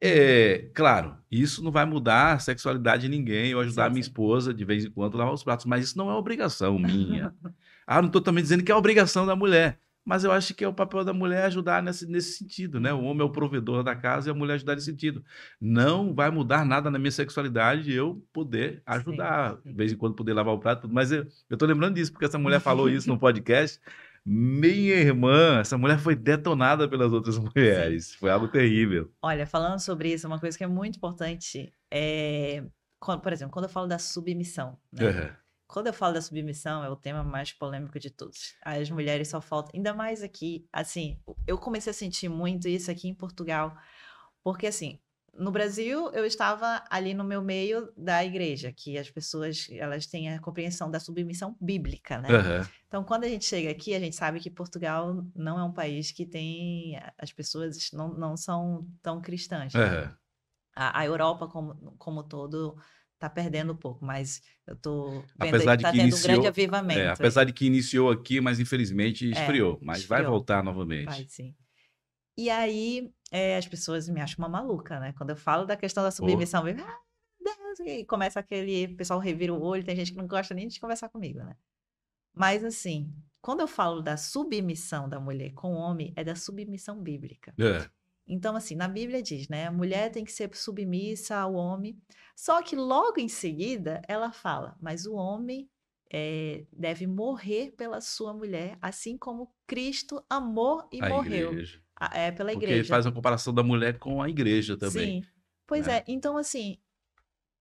É, uhum. claro, isso não vai mudar a sexualidade de ninguém. Eu ajudar sim, a minha esposa de vez em quando a lavar os pratos, mas isso não é obrigação minha. ah, não estou também dizendo que é obrigação da mulher mas eu acho que é o papel da mulher ajudar nesse, nesse sentido, né? O homem é o provedor da casa e a mulher ajudar nesse sentido. Não vai mudar nada na minha sexualidade eu poder ajudar, Sim. de vez em quando poder lavar o prato, tudo. mas eu, eu tô lembrando disso, porque essa mulher falou isso no podcast. Minha irmã, essa mulher foi detonada pelas outras mulheres. Foi algo terrível. Olha, falando sobre isso, uma coisa que é muito importante é. por exemplo, quando eu falo da submissão, né? Uhum quando eu falo da submissão, é o tema mais polêmico de todos. As mulheres só faltam, ainda mais aqui, assim, eu comecei a sentir muito isso aqui em Portugal, porque assim, no Brasil eu estava ali no meu meio da igreja, que as pessoas elas têm a compreensão da submissão bíblica, né? Uhum. Então quando a gente chega aqui a gente sabe que Portugal não é um país que tem as pessoas não, não são tão cristãs. Uhum. Né? A, a, Europa como como todo tá perdendo um pouco, mas eu tô vendo apesar que tá que tendo iniciou, um grande é, avivamento. É, apesar de que iniciou aqui, mas infelizmente é, esfriou, é, mas esfriou. vai voltar novamente. Vai sim. E aí é, as pessoas me acham uma maluca, né? Quando eu falo da questão da submissão, oh. ah, Deus, e começa aquele pessoal revira o olho, tem gente que não gosta nem de conversar comigo, né? Mas assim, quando eu falo da submissão da mulher com o homem, é da submissão bíblica. É. Então, assim, na Bíblia diz, né? A mulher tem que ser submissa ao homem. Só que logo em seguida ela fala, mas o homem é, deve morrer pela sua mulher, assim como Cristo amou e a morreu. Igreja. é, pela Porque igreja. Porque faz a comparação da mulher com a igreja também. Sim. Pois né? é. Então, assim,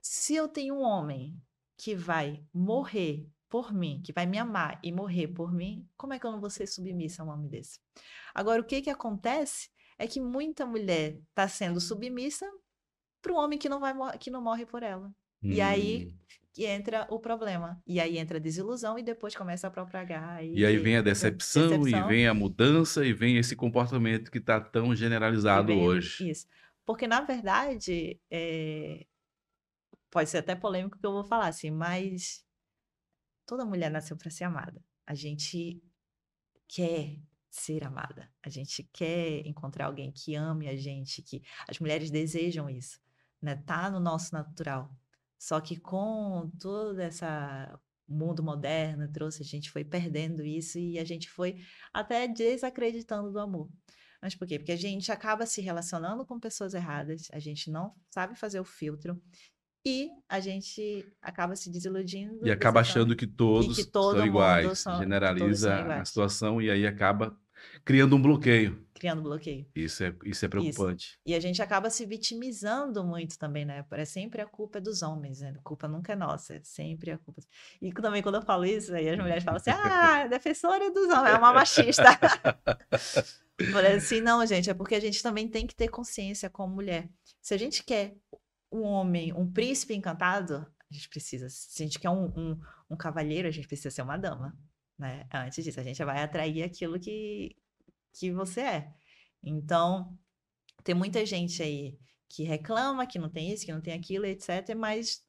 se eu tenho um homem que vai morrer por mim, que vai me amar e morrer por mim, como é que eu não vou ser submissa a um homem desse? Agora, o que que acontece? é que muita mulher está uhum. sendo submissa para um homem que não, vai, que não morre por ela. Hum. E aí hum. que entra o problema. E aí entra a desilusão e depois começa a própria E, e aí vem a decepção, decepção, e vem a mudança, e vem esse comportamento que está tão generalizado hoje. Isso. Porque, na verdade, é... pode ser até polêmico que eu vou falar assim, mas toda mulher nasceu para ser amada. A gente quer ser amada. A gente quer encontrar alguém que ame a gente, que as mulheres desejam isso, né? Tá no nosso natural. Só que com todo esse mundo moderno trouxe, a gente foi perdendo isso e a gente foi até desacreditando do amor. Mas por quê? Porque a gente acaba se relacionando com pessoas erradas, a gente não sabe fazer o filtro e a gente acaba se desiludindo. E acaba achando que todos, que todo são, iguais, são, todos são iguais. generaliza a situação e aí acaba criando um bloqueio. Criando bloqueio. Isso é, isso é preocupante. Isso. E a gente acaba se vitimizando muito também, né? É sempre a culpa é dos homens, né? A culpa nunca é nossa, é sempre a culpa. E também quando eu falo isso, aí as mulheres falam assim: ah, defensora dos homens, é uma machista. Falei assim, não, gente, é porque a gente também tem que ter consciência como mulher. Se a gente quer um homem, um príncipe encantado, a gente precisa. Se a gente quer um, um, um cavalheiro, a gente precisa ser uma dama né? Antes disso, a gente vai atrair aquilo que, que você é. Então, tem muita gente aí que reclama que não tem isso, que não tem aquilo, etc., mas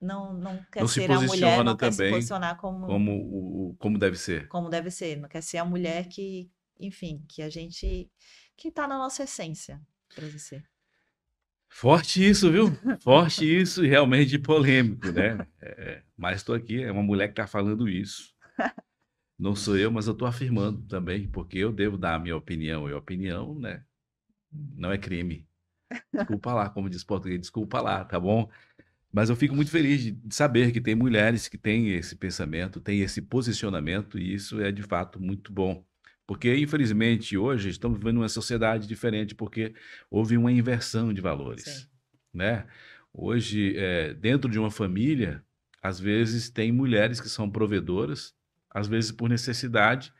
não, não quer não ser se a mulher, não quer se posicionar como, como, o, como deve ser. Como deve ser, não quer ser a mulher que, enfim, que a gente, que está na nossa essência, para dizer. Forte isso, viu? Forte isso e realmente polêmico, né? É, é mas estou aqui, é uma mulher que está falando isso. não sou eu, mas eu estou afirmando também, porque eu devo dar a minha opinião, e opinião, né, não é crime. Desculpa lá, como diz português, desculpa lá, tá bom? Mas eu fico muito feliz de saber que tem mulheres que têm esse pensamento, têm esse posicionamento, e isso é de fato muito bom. Porque, infelizmente, hoje estamos vivendo uma sociedade diferente, porque houve uma inversão de valores. Sim. Né? Hoje, é, dentro de uma família, às vezes tem mulheres que são provedoras às vezes por necessidade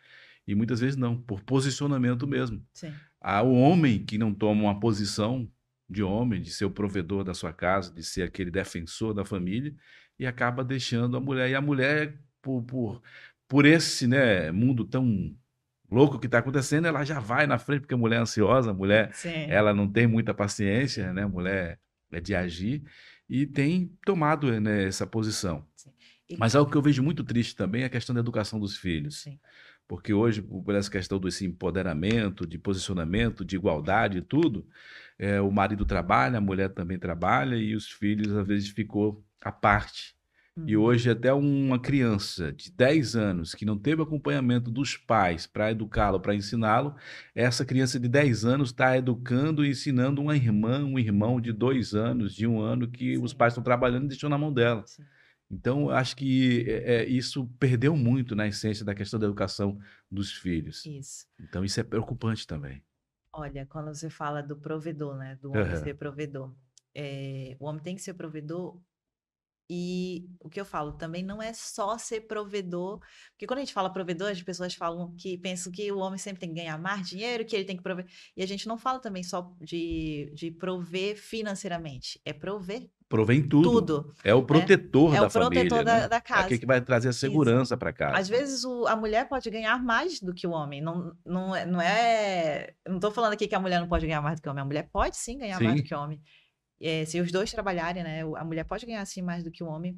e muitas vezes não, por posicionamento mesmo. Sim. Há o homem que não toma uma posição de homem, de ser o provedor da sua casa, de ser aquele defensor da família e acaba deixando a mulher. E a mulher, por, por, por esse né, mundo tão louco que está acontecendo, ela já vai na frente, porque a mulher é ansiosa, a mulher ela não tem muita paciência, né? A mulher é de agir e tem tomado né, essa posição. Sim. Mas algo que eu vejo muito triste também é a questão da educação dos filhos. Sim. Porque hoje, por essa questão desse empoderamento, de posicionamento, de igualdade e tudo, é, o marido trabalha, a mulher também trabalha e os filhos, às vezes, ficou à parte. E uhum. hoje, até uma criança de 10 anos que não teve acompanhamento dos pais para educá-lo, para ensiná-lo, essa criança de 10 anos está educando e ensinando uma irmã, um irmão de dois anos, de um ano, que Sim. os pais estão trabalhando e deixou na mão dela. Sim. Então, acho que é, é, isso perdeu muito na essência da questão da educação dos filhos. Isso. Então, isso é preocupante também. Olha, quando você fala do provedor, né? Do homem uhum. ser provedor. É, o homem tem que ser provedor e o que eu falo também não é só ser provedor, porque quando a gente fala provedor, as pessoas falam que pensam que o homem sempre tem que ganhar mais dinheiro, que ele tem que prover. E a gente não fala também só de, de prover financeiramente, é prover Provém tudo. tudo. É o é. protetor é né? da família. É o protetor da, da, casa. É aquele que vai trazer a segurança para casa. Às vezes o, a mulher pode ganhar mais do que o homem. Não, não, é, não é. Não estou falando aqui que a mulher não pode ganhar mais do que o homem. A mulher pode sim ganhar sim. mais do que o homem. É, se os dois trabalharem, né? A mulher pode ganhar sim mais do que o homem,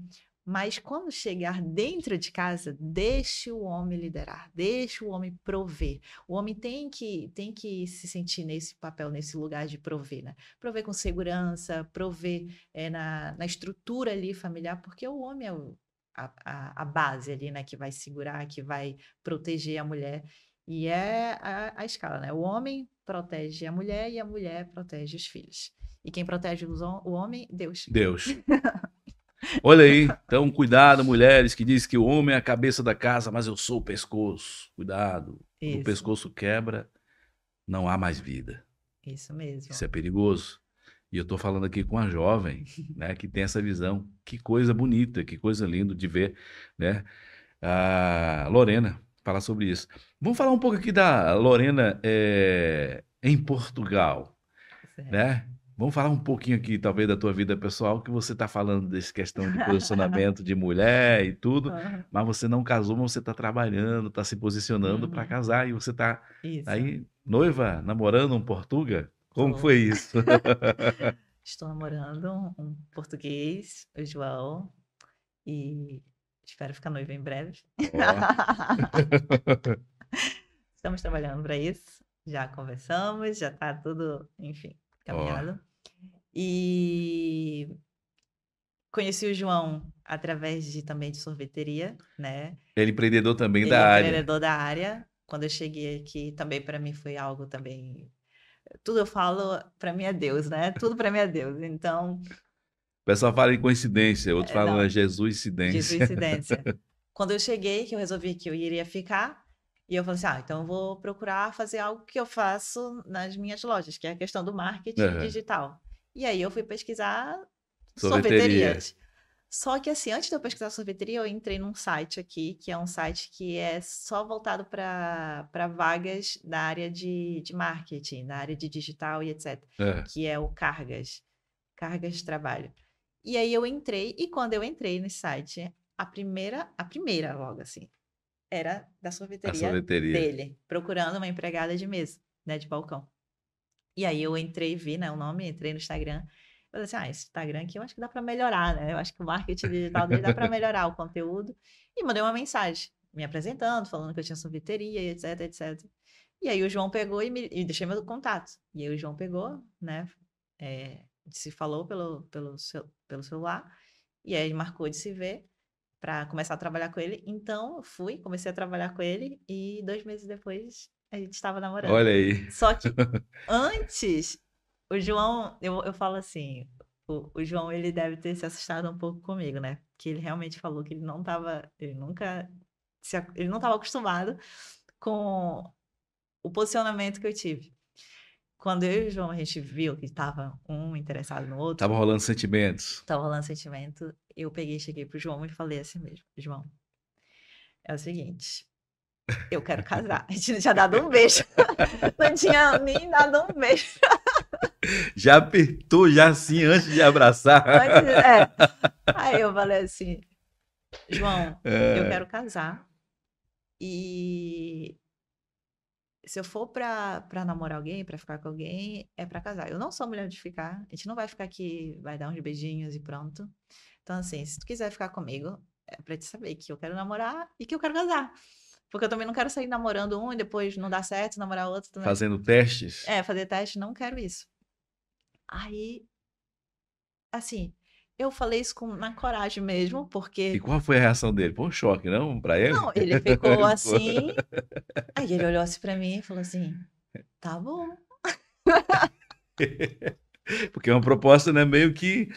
mas quando chegar dentro de casa, deixe o homem liderar, deixe o homem prover. O homem tem que, tem que se sentir nesse papel, nesse lugar de prover, né? Prover com segurança, prover é, na, na estrutura ali familiar, porque o homem é o, a, a, base ali, né? Que vai segurar, que vai proteger a mulher. E é a, a escala, né? O homem protege a mulher e a mulher protege os filhos. E quem protege o homem? Deus. Deus. Olha aí, então cuidado, mulheres que diz que o homem é a cabeça da casa, mas eu sou o pescoço. Cuidado. Isso. O pescoço quebra, não há mais vida. Isso mesmo. Isso é perigoso. E eu estou falando aqui com a jovem, né, que tem essa visão. Que coisa bonita, que coisa linda de ver, né? A Lorena falar sobre isso. Vamos falar um pouco aqui da Lorena é, em Portugal, certo. né? Vamos falar um pouquinho aqui, talvez, da tua vida pessoal, que você está falando dessa questão de posicionamento de mulher e tudo, uhum. mas você não casou, mas você está trabalhando, está se posicionando uhum. para casar e você está aí noiva, namorando um portuga? Como foi isso? Estou namorando um português, o João, e espero ficar noiva em breve. Oh. Estamos trabalhando para isso, já conversamos, já está tudo, enfim caminhado. Oh. E conheci o João através de também de sorveteria, né? Ele é empreendedor também Ele da empreendedor é área. Empreendedor da área. Quando eu cheguei aqui, também para mim foi algo também. Tudo eu falo para mim é Deus, né? Tudo para mim é Deus. Então. O pessoal fala em coincidência, outro é, fala né? Jesus incidência. Jesus incidência. Quando eu cheguei, que eu resolvi que eu iria ficar, e eu falei assim: ah, então eu vou procurar fazer algo que eu faço nas minhas lojas, que é a questão do marketing uhum. digital. E aí eu fui pesquisar sorveteria. Só que assim, antes de eu pesquisar sorveteria, eu entrei num site aqui, que é um site que é só voltado para vagas da área de, de marketing, da área de digital e etc. É. Que é o Cargas, Cargas de Trabalho. E aí eu entrei, e quando eu entrei nesse site, a primeira, a primeira logo assim, era da sorveteria, sorveteria, dele, procurando uma empregada de mesa, né, de balcão. E aí eu entrei, vi né, o nome, entrei no Instagram. Falei assim, ah, esse Instagram aqui eu acho que dá para melhorar, né? Eu acho que o marketing digital dele dá para melhorar o conteúdo. E mandei uma mensagem, me apresentando, falando que eu tinha sorveteria, etc, etc. E aí o João pegou e me e deixei meu contato. E aí o João pegou, né? É, se falou pelo, pelo, seu, pelo celular. E aí ele marcou de se ver para começar a trabalhar com ele. Então, eu fui, comecei a trabalhar com ele e dois meses depois a gente estava namorando. Olha aí. Só que antes, o João, eu, eu falo assim, o, o, João ele deve ter se assustado um pouco comigo, né? Que ele realmente falou que ele não estava, ele nunca, se, ele não estava acostumado com o posicionamento que eu tive. Quando eu e o João a gente viu que estava um interessado no outro. Tava rolando sentimentos. Tava rolando sentimento. Eu peguei, cheguei pro João e falei assim mesmo: João, é o seguinte. Eu quero casar. A gente não tinha dado um beijo. Não tinha nem dado um beijo. Já apertou, já assim, antes de abraçar. Antes, é. Aí eu falei assim: João, é... eu quero casar. E se eu for pra, pra namorar alguém, pra ficar com alguém, é pra casar. Eu não sou mulher de ficar. A gente não vai ficar aqui, vai dar uns beijinhos e pronto. Então, assim, se tu quiser ficar comigo, é pra te saber que eu quero namorar e que eu quero casar. Porque eu também não quero sair namorando um e depois não dar certo, namorar outro também. Fazendo testes? É, fazer teste, não quero isso. Aí, assim, eu falei isso com, na coragem mesmo, porque. E qual foi a reação dele? Pô, choque, não? Pra ele? Não, ele ficou assim. aí ele olhou assim pra mim e falou assim: tá bom. porque é uma proposta, né? Meio que.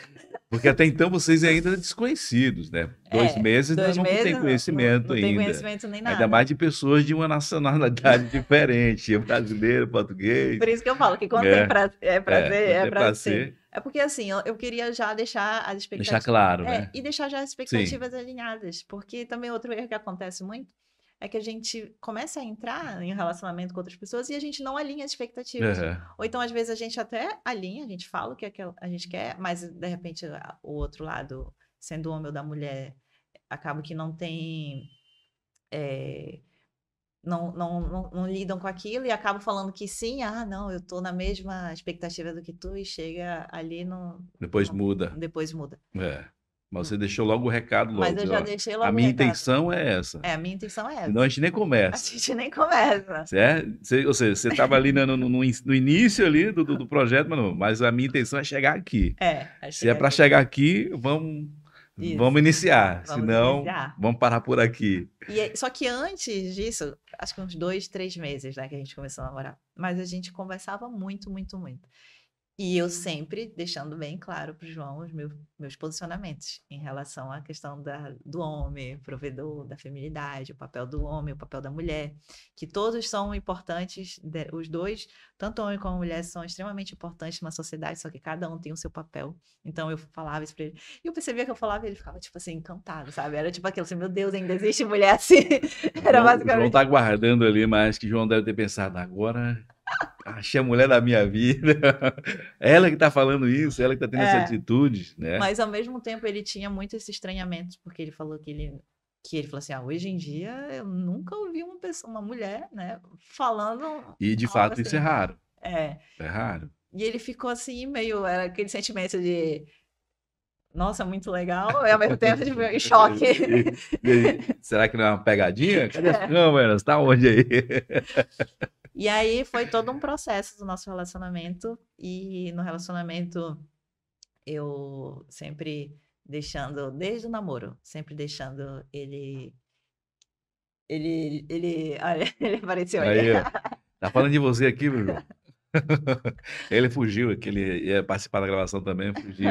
Porque até então vocês ainda desconhecidos, né? Dois é, meses dois nós não tem conhecimento não, não ainda. Não tem conhecimento nem nada. Ainda mais de pessoas de uma nacionalidade diferente, brasileiro, português. Por isso que eu falo que quando é, tem é pra, é prazer, é, é, é prazer. É porque, assim, eu, queria já deixar as expectativas... Deixar claro, é, né? E deixar já as expectativas Sim. alinhadas. Porque também outro erro que acontece muito é que a gente começa a entrar em relacionamento com outras pessoas e a gente não alinha as expectativas. Uhum. Ou então, às vezes, a gente até alinha, a gente fala o que é a gente quer, mas, de repente, o outro lado, sendo homem ou da mulher, acaba que não tem... É, não, não, não, não, lidam com aquilo e acabam falando que sim, ah, não, eu estou na mesma expectativa do que tu e chega ali no. Depois muda. Depois muda. É. Mas hum. você hum. deixou logo o recado logo. Mas eu já deixei logo A minha intenção é essa. É, a minha intenção é essa. não a gente nem começa. A gente nem começa. Certo? É, você, ou seja, você estava ali no, no, no, no, início ali do, do, do projeto, mas, não, mas a minha intenção é chegar aqui. É. é chegar Se é para chegar aqui, vamos isso. Vamos iniciar, vamos senão iniciar. vamos parar por aqui. E, só que antes disso, acho que uns dois, três meses, né, que a gente começou a namorar. Mas a gente conversava muito, muito, muito. E eu sempre deixando bem claro para o João os meus, meus, posicionamentos em relação à questão da, do homem, provedor, da feminidade o papel do homem, o papel da mulher, que todos são importantes, os dois, tanto homem como mulher, são extremamente importantes na sociedade, só que cada um tem o seu papel. Então eu falava isso para ele. E eu percebia que eu falava e ele ficava, tipo assim, encantado, sabe? Era tipo aquilo assim, meu Deus, ainda existe mulher assim. Era basicamente. O João está guardando ali, mas que João deve ter pensado, agora Achei a mulher da minha vida. Ela que está falando isso, ela que está tendo é, essa atitude, né? Mas ao mesmo tempo ele tinha muito esse estranhamento, porque ele falou que ele que ele falou assim: ah, hoje em dia eu nunca ouvi uma pessoa, uma mulher, né, falando. E de fato assim. isso é assim. raro. É. É raro. E ele ficou assim, meio. Era aquele sentimento de. Nossa, muito legal. E ao mesmo tempo, de tipo, em choque. e, e, será que não é uma pegadinha? Cadê as é. câmeras? Tá onde aí? E aí foi todo um processo do nosso relacionamento. E no relacionamento, eu sempre deixando, desde o namoro, sempre deixando ele. Ele. Ele. Olha, ele apareceu aí. aí. Tá falando de você aqui, meu irmão. ele fugiu, que ele ia participar da gravação também, fugiu.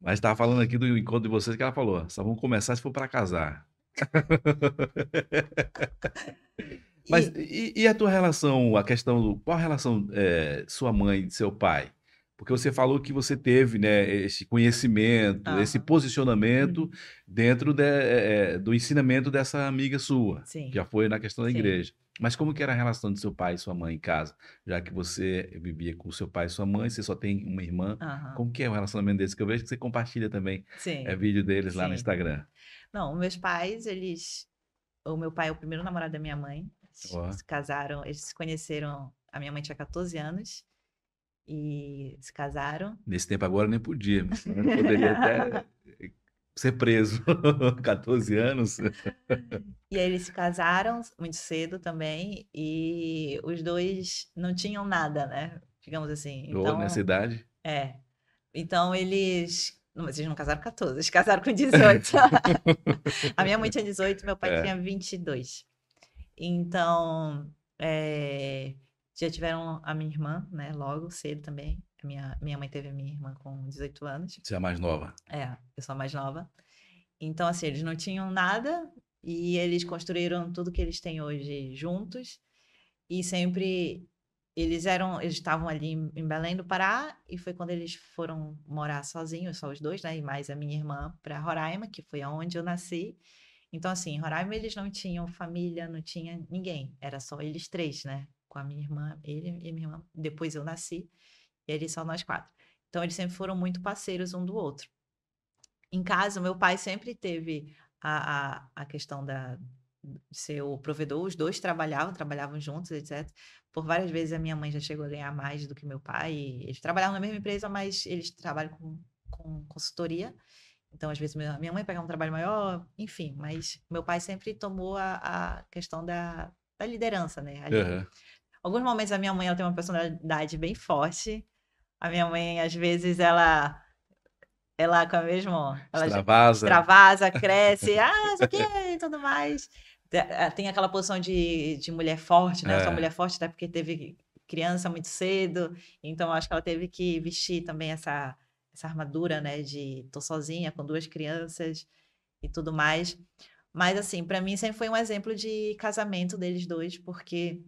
Mas estava falando aqui do encontro de vocês que ela falou: só vamos começar se for para casar. Mas e, e a tua relação, a questão do. Qual a relação é, sua mãe e seu pai? Porque você falou que você teve né, esse conhecimento, ah. esse posicionamento uhum. dentro de, é, do ensinamento dessa amiga sua, Sim. que já foi na questão da Sim. igreja. Mas como que era a relação de seu pai e sua mãe em casa? Já que você vivia com seu pai e sua mãe, você só tem uma irmã. Uhum. Como que é o relacionamento desse? Que eu vejo que você compartilha também Sim. É, vídeo deles Sim. lá no Instagram. Não, meus pais, eles... O meu pai é o primeiro namorado da minha mãe. Eles Uau. se casaram, eles se conheceram. A minha mãe tinha 14 anos e se casaram. Nesse tempo agora nem podia, mas poderia até eh, ser preso. 14 anos. E aí eles se casaram muito cedo também e os dois não tinham nada, né? Digamos assim. Então, Ou nessa idade? É. Então eles não, mas eles não casaram 14, eles casaram com 18. a minha mãe tinha 18, meu pai é. tinha 22. Então, é, já tiveram a minha irmã, né? Logo, cedo também. A minha, minha mãe teve a minha irmã com 18 anos. Você é a mais nova? É, eu sou a mais nova. Então, assim, eles não tinham nada e eles construíram tudo que eles têm hoje juntos. E sempre eles eram, eles estavam ali em Belém do Pará e foi quando eles foram morar sozinhos, só os dois, né? E mais a minha irmã para Roraima, que foi aonde eu nasci. Então, assim, em Roraima eles não tinham família, não tinha ninguém. Era só eles três, né? Com a minha irmã, ele e minha irmã. Depois eu nasci, e eles só nós quatro. Então, eles sempre foram muito parceiros um do outro. Em casa, meu pai sempre teve a, a, a questão da, ser o provedor, os dois trabalhavam, trabalhavam juntos, etc. Por várias vezes a minha mãe já chegou a ganhar mais do que meu pai. eles trabalhavam na mesma empresa, mas eles trabalham com, com consultoria. Então, às vezes, minha mãe pegava um trabalho maior, enfim, mas meu pai sempre tomou a, a questão da, da, liderança, né? uhum. Alguns momentos a minha mãe ela tem uma personalidade bem forte. A minha mãe, às vezes, ela ela com a é mesma. Ela extravasa. Extravasa, cresce, ah, isso aqui e tudo mais. Eh, tem aquela posição de, de mulher forte, né? É. mulher forte, até porque teve criança muito cedo, então acho que ela teve que vestir também essa essa armadura, né, de tô sozinha com duas crianças e tudo mais. Mas assim, para mim sempre foi um exemplo de casamento deles dois, porque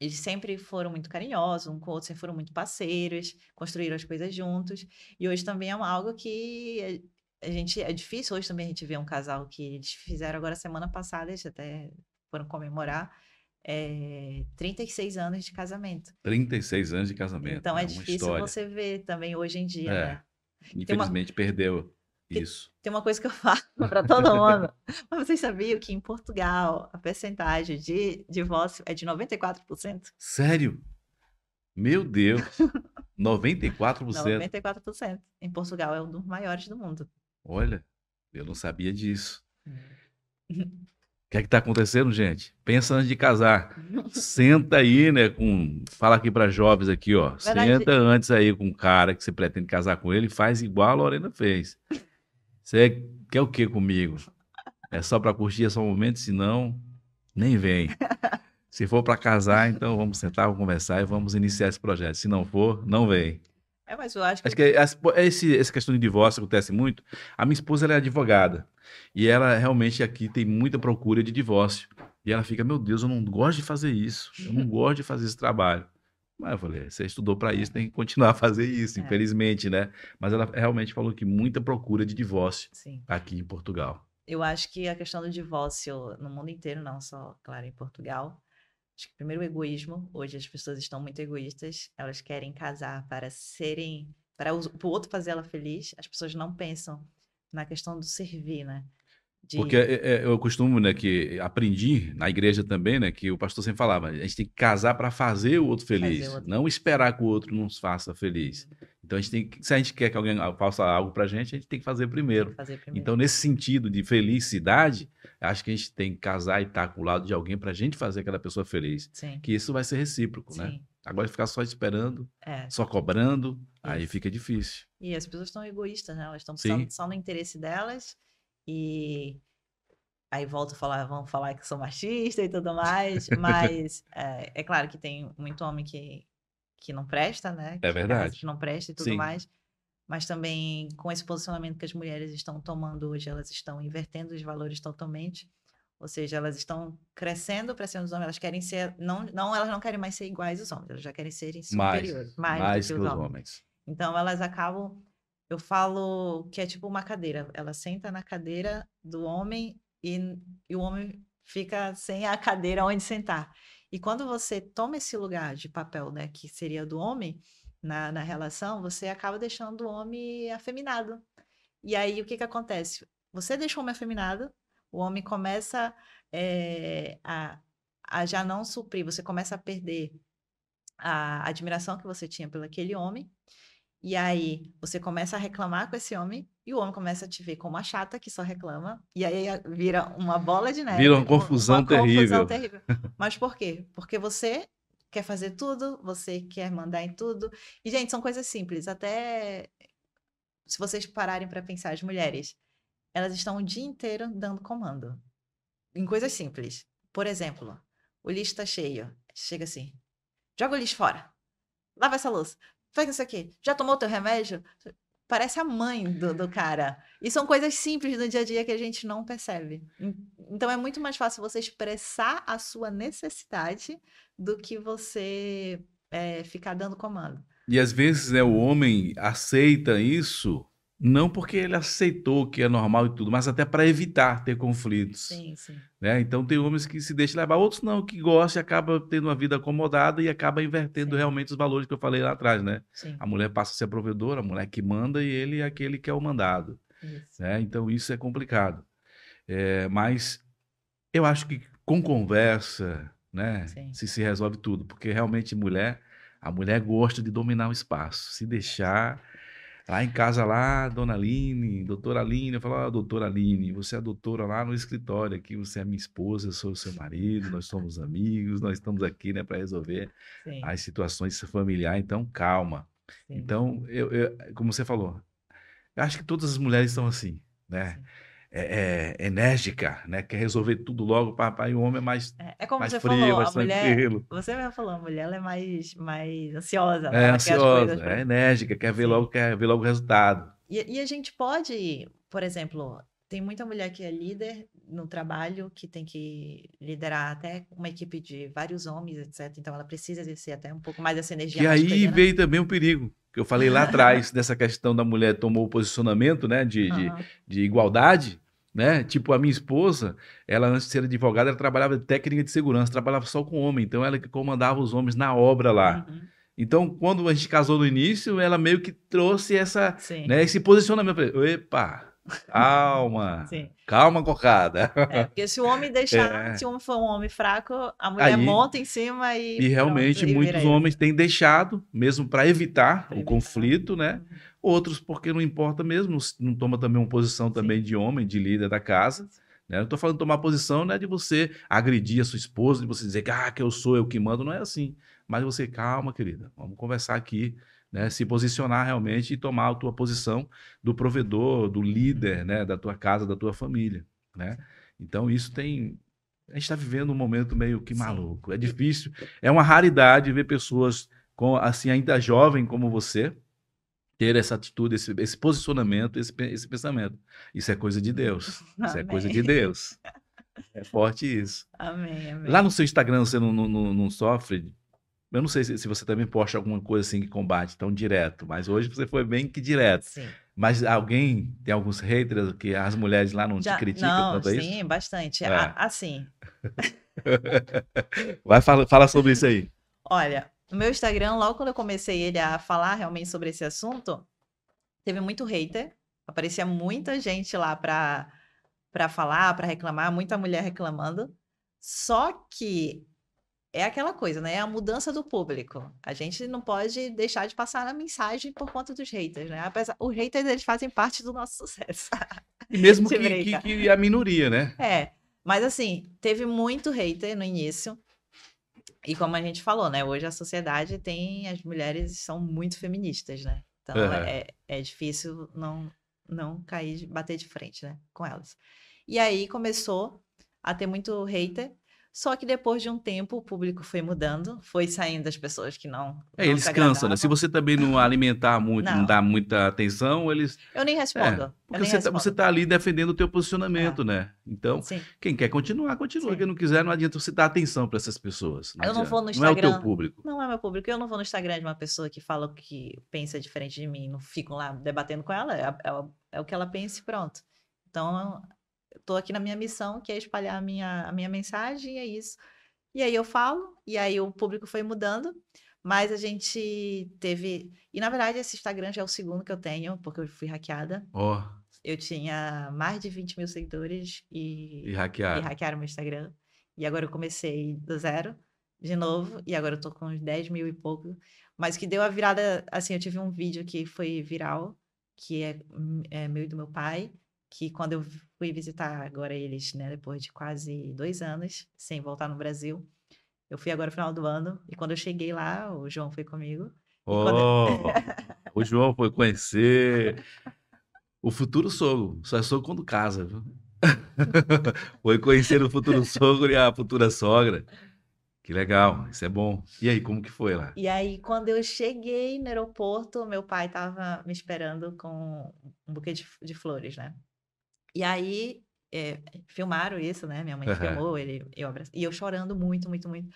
eles sempre foram muito carinhosos, um com o outro sempre foram muito parceiros, construíram as coisas juntos. E hoje também é algo que a gente é difícil hoje também a gente ver um casal que eles fizeram agora semana passada, eles até foram comemorar é, 36 anos de casamento. 36 anos de casamento. Então é, é difícil história. você ver também hoje em dia, é. né? Infelizmente uma... perdeu tem, isso. Tem uma coisa que eu falo para todo mundo. Mas vocês sabiam que em Portugal a percentagem de divórcio é de 94%? Sério? Meu Deus! 94%? 94%. Em Portugal é um dos maiores do mundo. Olha, eu não sabia disso. Uhum. que é que tá acontecendo, gente? Pensa antes de casar. Senta aí, né, com... Fala aqui para jovens aqui, ó. Verdade. Senta antes aí com um cara que você pretende casar com ele e faz igual a Lorena fez. Você quer o que comigo? É só para curtir esse é momento, senão nem vem. Se for para casar, então vamos sentar, vamos conversar e vamos iniciar esse projeto. Se não for, não vem. É, mas eu acho que. Acho que essa, esse, essa questão de divórcio acontece muito. A minha esposa ela é advogada. E ela realmente aqui tem muita procura de divórcio. E ela fica, meu Deus, eu não gosto de fazer isso. Eu não gosto de fazer esse trabalho. Mas eu falei, você estudou para isso, tem que continuar a fazer isso, é. infelizmente, né? Mas ela realmente falou que muita procura de divórcio Sim. aqui em Portugal. Eu acho que a questão do divórcio no mundo inteiro, não só, claro, em Portugal, Acho que primeiro o egoísmo. Hoje as pessoas estão muito egoístas. Elas querem casar para serem, para o, outro fazer ela feliz. As pessoas não pensam na questão do servir, né? De... Porque é, é, eu costumo, né, que aprendi na igreja também, né, que o pastor sempre falava, a gente tem que casar para fazer o outro feliz, o outro. não esperar que o outro nos faça feliz. Uhum. Então, a gente tem que, se a gente quer que alguém faça algo para a gente, a gente tem que fazer primeiro. fazer primeiro. Então, nesse sentido de felicidade, acho que a gente tem que casar e estar tá com o lado de alguém para a gente fazer aquela pessoa feliz. Sim. Que isso vai ser recíproco, né? Sim. né? Agora, é ficar só esperando, é. só cobrando, isso. aí fica difícil. E as pessoas estão egoístas, né? Elas estão pensando só no interesse delas e aí volto a falar, vão falar que sou machista e tudo mais, mas é, é claro que tem muito homem que, que não presta, né? É que é verdade. Que não presta e tudo Sim. mais. Mas também com esse posicionamento que as mulheres estão tomando hoje, elas estão invertendo os valores totalmente. Ou seja, elas estão crescendo para ser os homens, elas querem ser. Não, não, elas não querem mais ser iguais aos homens, elas já querem serem superiores. Mais, mais, mais que, os homens. homens. Então elas acabam. Eu falo que é tipo uma cadeira. Ela senta na cadeira do homem e, e o homem fica sem a cadeira onde sentar. E quando você toma esse lugar de papel, né, que seria do homem na, na relação, você acaba deixando o homem afeminado. E aí o que, que acontece? Você deixa o homem afeminado, o homem começa é, a, a já não suprir, você começa a perder a admiração que você tinha pelo aquele homem. E aí você começa a reclamar com esse homem e o homem começa a te ver como a chata que só reclama. E aí vira uma bola de neve. Vira uma confusão, uma terrível. confusão terrível. Mas por quê? Porque você quer fazer tudo, você quer mandar em tudo. E, gente, são coisas simples. Até se vocês pararem para pensar, as mulheres, elas estão o dia inteiro dando comando. Em coisas simples. Por exemplo, o lixo está cheio. Chega assim: joga o lixo fora. Lava essa louça. faz isso aqui. Já tomou teu remédio? parece a mãe do, do, cara. E são coisas simples do dia a dia que a gente não percebe. Então é muito mais fácil você expressar a sua necessidade do que você é, ficar dando comando. E às vezes né, o homem aceita isso não porque ele aceitou que é normal e tudo, mas até para evitar ter conflitos. Sim, sim. Né? Então tem homens que se deixam levar, outros não, que gostam e acaba tendo uma vida acomodada e acaba invertendo sim. realmente os valores que eu falei lá atrás, né? Sim. A mulher passa a ser a provedora, a mulher que manda e ele é aquele que é o mandado. Isso. Né? Então isso é complicado. É, mas eu acho que com conversa, né, se, se resolve tudo, porque realmente mulher, a mulher gosta de dominar o espaço, se deixar Lá em casa, lá, dona Aline, doutora Aline, eu falo, doutora Aline, você é a doutora lá no escritório aqui, você é minha esposa, eu sou o seu marido, nós somos amigos, nós estamos aqui, né, para resolver Sim. as situações familiares, então calma. Sim. Então, eu, eu, como você falou, eu acho que todas as mulheres são assim, né? Sim é, é, enérgica, né? Quer resolver tudo logo, papai. O homem é mais É, é como mais você frio, falou, mais mulher, Você mesmo falou, a mulher ela é mais, mais ansiosa. É ansiosa, coisas... é enérgica, quer ver, logo, quer ver logo o resultado. E, e a gente pode, por exemplo, tem muita mulher que é líder no trabalho, que tem que liderar até uma equipe de vários homens, etc. Então ela precisa exercer até um pouco mais essa energia. E aí veio também o perigo, que eu falei lá atrás, dessa questão da mulher tomou o posicionamento né, de, uhum. de, de, igualdade, né? Tipo, a minha esposa, ela antes de ser advogada, ela trabalhava de técnica de segurança, trabalhava só com homem, então ela que comandava os homens na obra lá. Uhum. Então, quando a gente casou no início, ela meio que trouxe essa, né, esse posicionamento. Eu falei, epa, calma, Sim. calma, cocada. É, porque se o homem deixar, é. se o homem for um homem fraco, a mulher Aí, monta em cima e. E realmente pronto, muitos homens têm deixado, mesmo para evitar, o conflito, né? Uhum outros porque não importa mesmo, não, toma também uma posição também Sim. de homem, de líder da casa. Né? Não estou falando tomar posição né, de você agredir a sua esposa, de você dizer que, ah, que eu sou, eu que mando, não é assim. Mas você, calma, querida, vamos conversar aqui, né, se posicionar realmente e tomar a tua posição do provedor, do líder né, da tua casa, da tua família. Né? Então, isso tem, a gente está vivendo um momento meio que maluco. É difícil. É uma raridade ver pessoas com assim ainda jovem como você, ter essa atitude, esse, esse posicionamento, esse, esse, pensamento. Isso é coisa de Deus. Amém. Isso é coisa de Deus. É forte isso. Amém, amém. Lá no seu Instagram você não, não, não, sofre. Eu não sei se, se, você também posta alguma coisa assim que combate tão direto, mas hoje você foi bem que direto. Sim. Mas alguém, tem alguns haters que as mulheres lá não Já, te criticam não, tanto sim, é isso? Sim, bastante. É. A, assim. Vai, fala, fala sobre isso aí. Olha, no meu Instagram, logo quando eu comecei ele a falar realmente sobre esse assunto, teve muito hater. Aparecia muita gente lá para para falar, para reclamar, muita mulher reclamando. Só que é aquela coisa, né? É a mudança do público. A gente não pode deixar de passar a mensagem por conta dos haters, né? Apesar, os haters, eles fazem parte do nosso sucesso. E mesmo que, que, que, a minoria, né? É. Mas, assim, teve muito hater no início. E como a gente falou, né? Hoje a sociedade tem. As mulheres são muito feministas, né? Então uhum. é, é difícil não, não cair, bater de frente, né? Com elas. E aí começou a ter muito hater só que depois de um tempo o público foi mudando, foi saindo as pessoas que não. É, eles cansam, né? Se você também não alimentar muito, não, não muita atenção, eles. Eu nem é, respondo. É, porque nem você, respondo. Tá, você tá ali defendendo o teu posicionamento, é. né? Então, Sim. quem quer continuar, continua. Sim. Quem não quiser, não adianta você dar atenção para essas pessoas. Não eu adianta. não vou no Instagram. Não é o teu público. Não é meu público. Eu não vou no Instagram de uma pessoa que fala o que pensa diferente de mim, não fico lá debatendo com ela. É, é, é o que ela pensa e pronto. Então, estou aqui na minha missão, que é espalhar a minha, a minha mensagem, e é isso. E aí eu falo, e aí o público foi mudando, mas a gente teve. E na verdade, esse Instagram já é o segundo que eu tenho, porque eu fui hackeada. Ó. Oh. Eu tinha mais de 20 mil seguidores e, e, hackearam. e hackearam meu Instagram. E agora eu comecei do zero de novo, e agora eu tô com uns 10 mil e pouco. Mas que deu a virada, assim, eu tive um vídeo que foi viral, que é, hum, é meu e do meu pai, que quando eu fui visitar agora eles, né, depois de quase dois anos sem voltar no Brasil, eu fui agora no final do ano e quando eu cheguei lá, o João foi comigo. Oh, quando... o João foi conhecer o futuro sogro, só é sogro quando casa, viu? foi conhecer o futuro sogro e a futura sogra. Que legal, isso é bom. E aí, como que foi lá? E aí, quando eu cheguei no aeroporto, meu pai estava me esperando com um buquê de, de flores, né? E aí é, filmaram isso, né? Minha mãe uhum. filmou, ele, eu abraço. E eu chorando muito, muito, muito.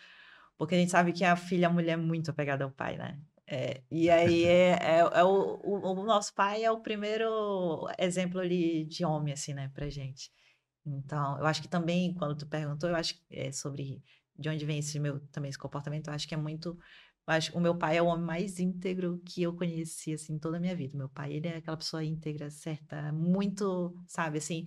Porque a gente sabe que a filha, a mulher é muito apegada ao pai, né? É, e aí é, é, é o, o, o, nosso pai é o primeiro exemplo ali de homem, assim, né, pra gente. Então, eu acho que também, quando tu perguntou, eu acho que, eh, sobre de onde vem esse meu também esse comportamento, eu acho que é muito acho que o meu pai é o homem mais íntegro que eu conheci, assim, toda a minha vida. Meu pai, ele é aquela pessoa íntegra, certa, muito, sabe, assim,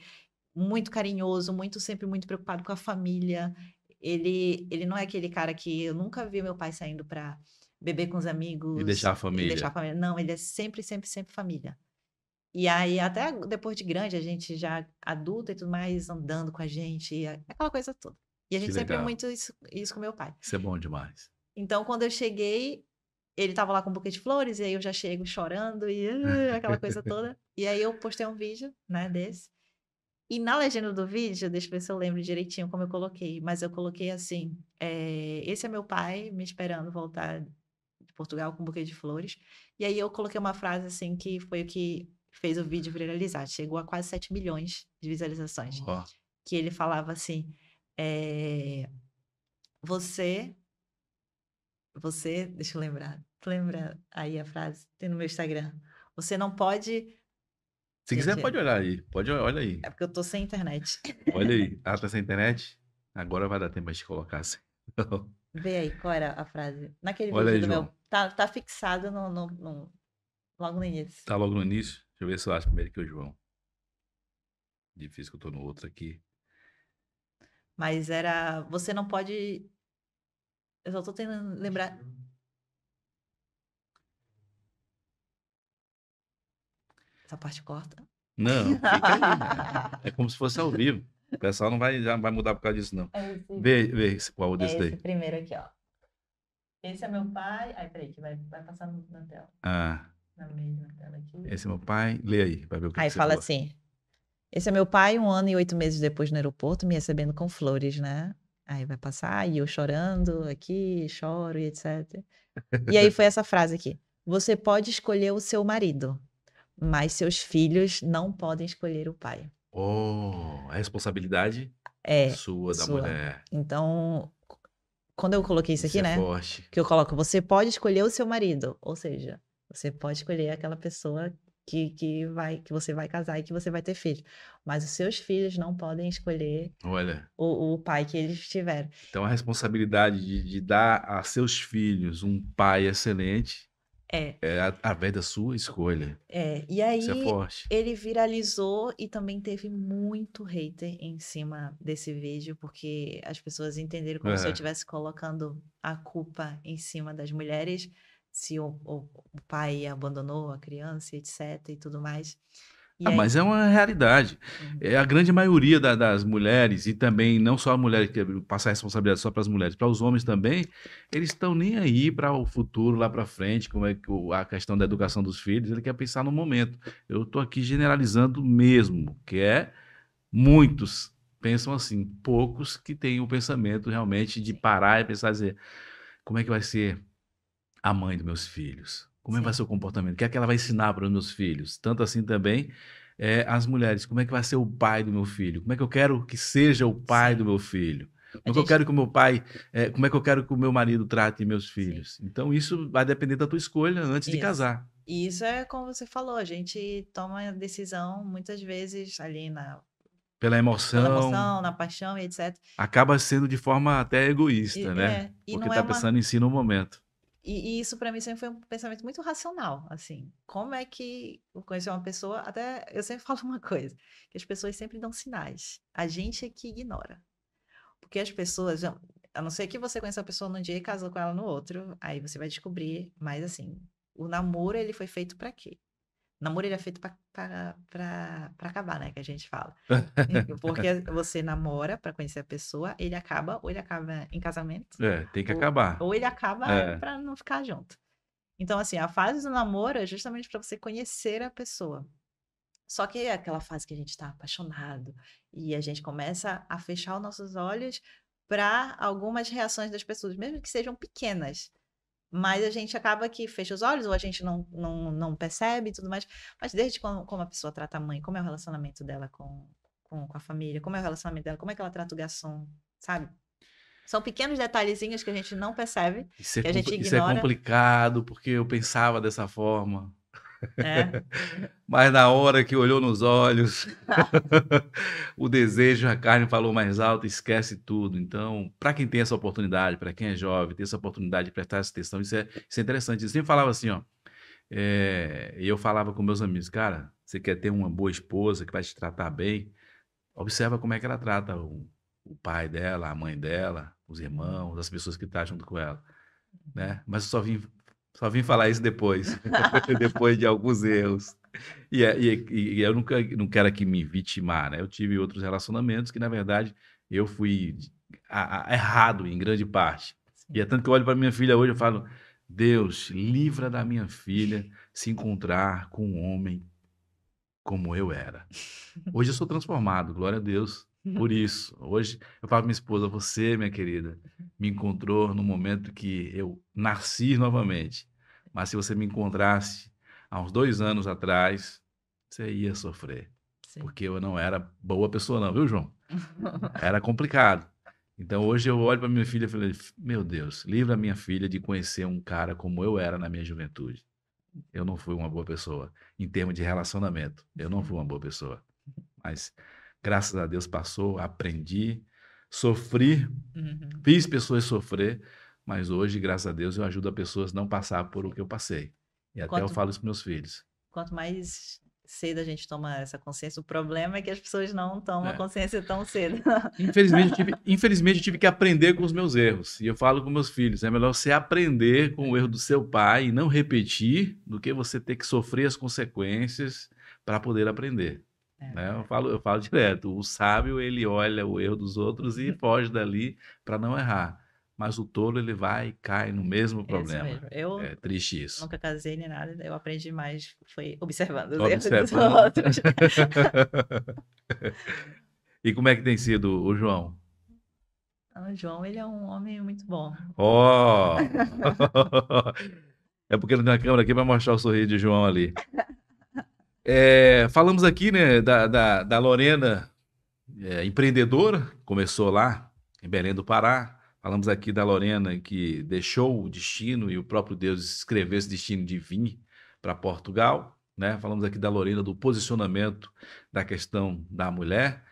muito carinhoso, muito sempre muito preocupado com a família. Ele, ele não é aquele cara que eu nunca vi meu pai saindo para beber com os amigos. E deixar a família. deixar a família. Não, ele é sempre, sempre, sempre família. E aí, até depois de grande, a gente já adulta e tudo mais, andando com a gente, aquela coisa toda. E a gente sempre é muito isso, isso com meu pai. Isso é bom demais. Então, quando eu cheguei, ele tava lá com um buquê de flores, e aí eu já chego chorando, e uh, aquela coisa toda. E aí eu postei um vídeo, né, desse. E na legenda do vídeo, deixa eu ver se eu lembro direitinho como eu coloquei, mas eu coloquei assim: é, esse é meu pai me esperando voltar de Portugal com um buquê de flores. E aí eu coloquei uma frase assim que foi o que fez o vídeo viralizar. Chegou a quase 7 milhões de visualizações. Oh. Que ele falava assim: é, Você você, deixa eu lembrar, lembra aí a frase? Tem no meu Instagram. Você não pode. Se quiser, Entendi. pode olhar aí. Pode, olha aí. É porque eu tô sem internet. Olha aí. Ah, tá sem internet? Agora vai dar tempo de colocar assim. Vê aí, qual era a frase? Naquele olha vídeo aí, do João. meu. Tá, tá fixado no, no, no, logo no início. Tá logo no início? Deixa eu ver se eu acho primeiro que o João. Difícil que eu tô no outro aqui. Mas era. Você não pode eu só tô tentando lembrar. Essa parte corta. Não, fica aí. Né? é como se fosse ao vivo. O pessoal não vai, já vai mudar por causa disso, não. É esse... Vê, vê qual é desse esse daí. primeiro aqui, ó. Esse é meu pai. Ai, peraí, que vai, vai passar na tela. Ah. Na mesma tela aqui. Esse é meu pai. Lê aí, vai ver o que Aí que fala assim. Esse é meu pai, um ano e oito meses depois no aeroporto, me recebendo com flores, né? Aí vai passar, e eu chorando aqui, choro e etc. E aí foi essa frase aqui: Você pode escolher o seu marido, mas seus filhos não podem escolher o pai. Oh, a é responsabilidade é sua, da sua. mulher. Então, quando eu coloquei isso aqui, isso é né? Forte. Que eu coloco, você pode escolher o seu marido. Ou seja, você pode escolher aquela pessoa que, que, vai, que você vai casar e que você vai ter filho, Mas os seus filhos não podem escolher Olha, o, o pai que eles tiveram. Então a responsabilidade de, de dar a seus filhos um pai excelente é. É através da sua escolha. É. E aí, é ele viralizou e também teve muito hater em cima desse vídeo, porque as pessoas entenderam como é. se eu estivesse colocando a culpa em cima das mulheres se o, o, o pai abandonou a criança, etc. e tudo mais. Ah, mas é uma realidade. Uhum. É a grande maioria da, das mulheres, e também não só a mulher que passa a responsabilidade só para as mulheres, para os homens também, eles estão nem aí para o futuro lá para frente, como é que a questão da educação dos filhos, ele quer pensar no momento. Eu estou aqui generalizando mesmo, que é muitos pensam assim, poucos que têm o pensamento realmente de parar e pensar, dizer, como é que vai ser a mãe dos meus filhos? Como é que vai ser o comportamento? O que é que ela vai ensinar para os meus filhos? Tanto assim também é, as mulheres, como é que vai ser o pai do meu filho? Como é que eu quero que seja o pai Sim. do meu filho? Como é que eu quero que o meu pai, é, como é que eu quero que o meu marido trate meus filhos? Sim. Então isso vai depender da tua escolha antes isso. de casar. E isso é como você falou, a gente toma decisão muitas vezes ali na pela emoção, pela emoção na paixão e etc. Acaba sendo de forma até egoísta, e, né? É. Porque está é uma... pensando em si no momento. E, e isso para mim sempre foi um pensamento muito racional, assim. Como é que eu conhecer uma pessoa, até eu sempre falo uma coisa, que as pessoas sempre dão sinais. A gente é que ignora. Porque as pessoas, a não ser que você conheça a pessoa num dia e casou com ela no outro, aí você vai descobrir, mas assim, o namoro ele foi feito para quê? Namoro ele é feito para acabar, né? Que a gente fala. Então, porque você namora para conhecer a pessoa, ele acaba, ou ele acaba em casamento. É, tem que ou, acabar. Ou ele acaba é. para não ficar junto. Então, assim, a fase do namoro é justamente para você conhecer a pessoa. Só que é aquela fase que a gente está apaixonado e a gente começa a fechar os nossos olhos para algumas reações das pessoas, mesmo que sejam pequenas. Mas a gente acaba que fecha os olhos, ou a gente não, não, não percebe e tudo mais. Mas desde como, como a pessoa trata a mãe, como é o relacionamento dela com, com, com a família, como é o relacionamento dela, como é que ela trata o garçom, sabe? São pequenos detalhezinhos que a gente não percebe, é que a gente ignora. Isso é complicado, porque eu pensava dessa forma. É. Mas na hora que olhou nos olhos, o desejo, a carne falou mais alto, esquece tudo. Então, para quem tem essa oportunidade, para quem é jovem, tem essa oportunidade de prestar essa atenção, isso é, isso é interessante. Eu sempre falava assim, ó. É, eu falava com meus amigos, cara, você quer ter uma boa esposa que vai te tratar bem? Observa como é que ela trata o, o pai dela, a mãe dela, os irmãos, as pessoas que estão tá junto com ela. Né? Mas eu só vim só vim falar isso depois, depois de alguns erros. É, e, e, e, eu nunca, não quero aqui me vitimar, né? Eu tive outros relacionamentos que, na verdade, eu fui a, a, errado em grande parte. Sim. E é tanto que eu olho para minha filha hoje e falo, Deus, livra da minha filha se encontrar com um homem como eu era. Hoje eu sou transformado, glória a Deus. Por isso, hoje eu falo para minha esposa, você, minha querida, me uhum. encontrou no momento que eu nasci novamente. Mas se você me encontrasse há uns dois anos atrás, você ia sofrer. Sim. Porque eu não era boa pessoa, não, viu, João? Era complicado. Então hoje eu olho para minha filha e falei: Meu Deus, livra a minha filha de conhecer um cara como eu era na minha juventude. Eu não fui uma boa pessoa. Em termos de relacionamento, eu não fui uma boa pessoa. Mas Graças a Deus passou, aprendi, sofri, uhum. fiz pessoas sofrer, mas hoje, graças a Deus, eu ajudo as pessoas a não passar por o que eu passei. E quanto, até eu falo isso para meus filhos. Quanto mais cedo a gente toma essa consciência, o problema é que as pessoas não tomam é. consciência tão cedo. Infelizmente eu, tive, infelizmente, eu tive que aprender com os meus erros. E eu falo com meus filhos: é melhor você aprender com o erro do seu pai e não repetir, do que você ter que sofrer as consequências para poder aprender. É. Né? Eu, falo, eu falo direto, o sábio ele olha o erro dos outros e foge dali para não errar. Mas o tolo ele vai e cai no mesmo é problema. Eu é triste isso. Nunca casei nem nada, eu aprendi mais, foi observando os observando. erros dos outros. e como é que tem sido o João? Ah, o João, ele é um homem muito bom. Oh! é porque não tem uma câmera aqui para mostrar o sorriso de João ali. É, falamos aqui né, da, da, da Lorena, é, empreendedora, começou lá em Belém do Pará. Falamos aqui da Lorena que deixou o destino e o próprio Deus escreveu esse destino de vir para Portugal. Né? Falamos aqui da Lorena, do posicionamento da questão da mulher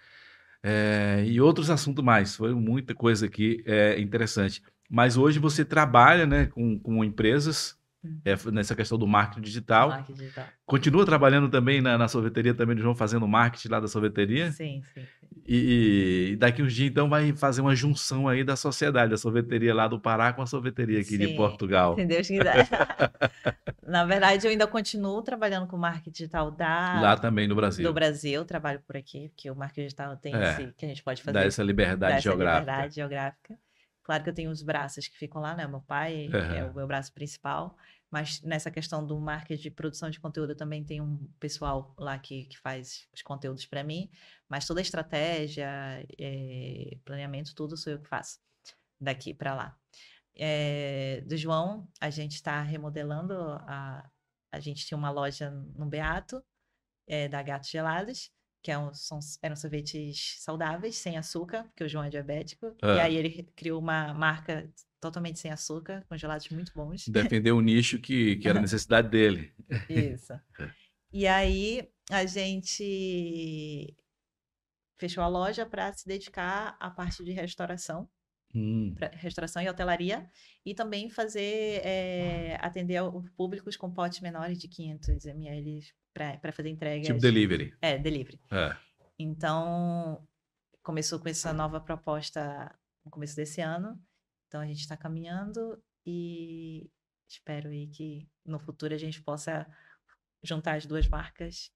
é, e outros assuntos mais. Foi muita coisa aqui é, interessante. Mas hoje você trabalha né, com, com empresas é, nessa questão do marketing digital. marketing digital. Continua trabalhando também na, na sorveteria também João, fazendo marketing lá da sorveteria. Sim, sim. sim. E, e, daqui uns dias, então, vai fazer uma junção aí da sociedade, da sorveteria lá do Pará com a sorveteria aqui sim, de Portugal. Se Deus quiser. na verdade, eu ainda continuo trabalhando com marketing digital da... Lá também no Brasil. Do Brasil, trabalho por aqui, porque o marketing digital tem é, esse, que a gente pode fazer. Dá essa liberdade dá geográfica. Essa liberdade geográfica. Claro que eu tenho os braços que ficam lá, né? Meu pai uhum. é o meu braço principal, mas nessa questão do marketing de produção de conteúdo, eu também tenho um pessoal lá que, que faz os conteúdos para mim, mas toda a estratégia, é, planeamento, tudo sou eu que faço daqui para lá. É, do João, a gente está remodelando, a, a gente tinha uma loja no Beato, é, da Gatos Gelados, que é um, são, eram sorvetes saudáveis, sem açúcar, porque o João é diabético. É. E aí ele criou uma marca totalmente sem açúcar, com gelados muito bons. defendeu o um nicho que, que era a necessidade dele. Isso. É. E aí a gente fechou a loja para se dedicar à parte de restauração. Hum. Restauração e hotelaria, e também fazer é, atender os públicos com potes menores de 500 ml para fazer entrega. Tipo delivery. É, delivery. É. Então, começou com essa nova proposta no começo desse ano. Então, a gente está caminhando e espero aí que no futuro a gente possa juntar as duas marcas.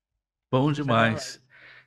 Bom demais.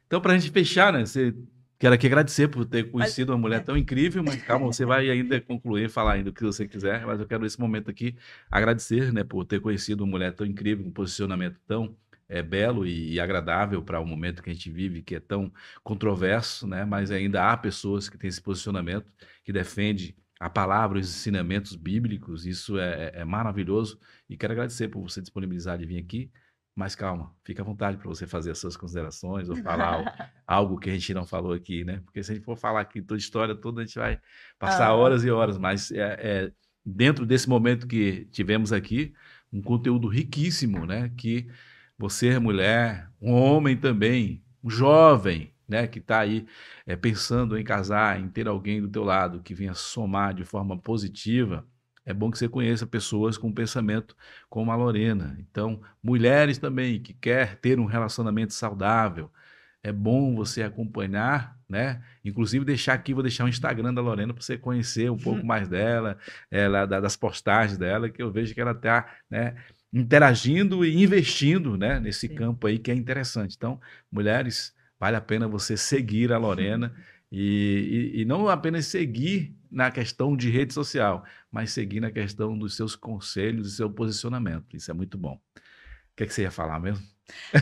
Então, para a gente fechar, né? Você... Quero aqui agradecer por ter conhecido mas... uma mulher é. tão incrível, mas calma, você vai ainda concluir, falar ainda o que você quiser, mas eu quero nesse momento aqui agradecer, né, por ter conhecido uma mulher tão incrível, com um posicionamento tão é belo e, agradável para o momento que a gente vive, que é tão controverso, né? mas ainda há pessoas que têm esse posicionamento, que defende a palavra, os ensinamentos bíblicos, isso é, é, é maravilhoso. E quero agradecer por você disponibilizar de vir aqui. Mas calma, fica à vontade para você fazer as suas considerações ou falar algo que a gente não falou aqui, né? Porque se a gente for falar aqui toda a história toda, a gente vai passar ah. horas e horas. Mas é, é, dentro desse momento que tivemos aqui, um conteúdo riquíssimo, né? Que você é mulher, um homem também, um jovem, né, que está aí é, pensando em casar, em ter alguém do teu lado que venha somar de forma positiva, é bom que você conheça pessoas com pensamento como a Lorena. Então, mulheres também que quer ter um relacionamento saudável, é bom você acompanhar, né? Inclusive deixar aqui, vou deixar o Instagram da Lorena para você conhecer um pouco hum. mais dela, ela, eh, das postagens dela, que eu vejo que ela está, né? interagindo e investindo né, nesse Sim. campo aí que é interessante. Então, mulheres, vale a pena você seguir a Lorena e, e, e, não apenas seguir na questão de rede social, mas seguir na questão dos seus conselhos e seu posicionamento. Isso é muito bom. O que, é que você ia falar mesmo?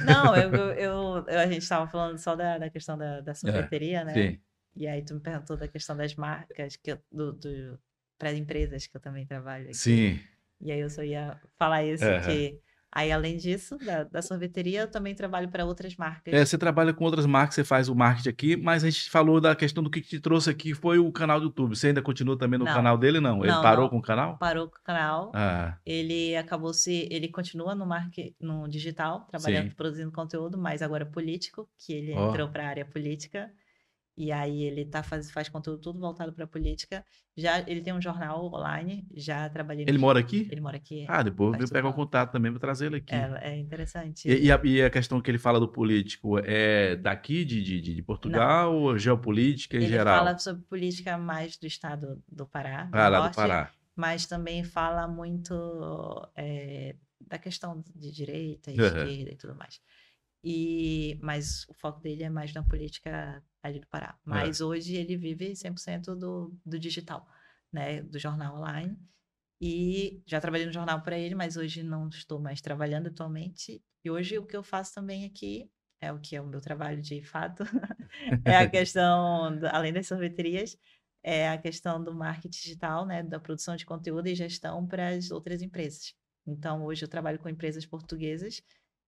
Não, eu, eu, eu a gente estava falando só da, da questão da, da é, sorveteria, é, né? Sim. E aí tu me perguntou da questão das marcas, que eu, do, do para as empresas que eu também trabalho aqui. Sim. E aí eu só ia falar isso, uhum. que aí além disso, da, da sorveteria, eu também trabalho para outras marcas. É, você trabalha com outras marcas, você faz o marketing aqui, mas a gente falou da questão do que te trouxe aqui, foi o canal do YouTube. Você ainda continua também no não. canal dele, não? Ele não, parou não. com o canal? Parou com o canal. Ah. Ele acabou se... Ele continua no, marketing, no digital, trabalhando, Sim. produzindo conteúdo, mas agora é político, que ele oh. entrou para a área política. E aí ele tá faz, faz conteúdo todo voltado para política. Já ele tem um jornal online, já trabalhei. Ele mora aqui? Ele mora aqui. Ah, depois eu pego o contato também vou trazer ele aqui. É, é interessante. E, e, a, e, a, questão que ele fala do político é daqui de, de, de Portugal ou geopolítica em ele geral? Ele fala sobre política mais do estado do Pará. Ah, do lá norte, do Pará. Mas também fala muito é, da questão de direita, esquerda uhum. e tudo mais. E, mas o foco dele é mais na política ali do Pará. É. Mas é. hoje ele vive 100% do, do digital, né? Do jornal online. E já trabalhei no jornal para ele, mas hoje não estou mais trabalhando atualmente. E hoje o que eu faço também aqui é o que é o meu trabalho de fato, é a questão, do, além das sorveterias, é a questão do marketing digital, né, da produção de conteúdo e gestão para as outras empresas. Então, hoje eu trabalho com empresas portuguesas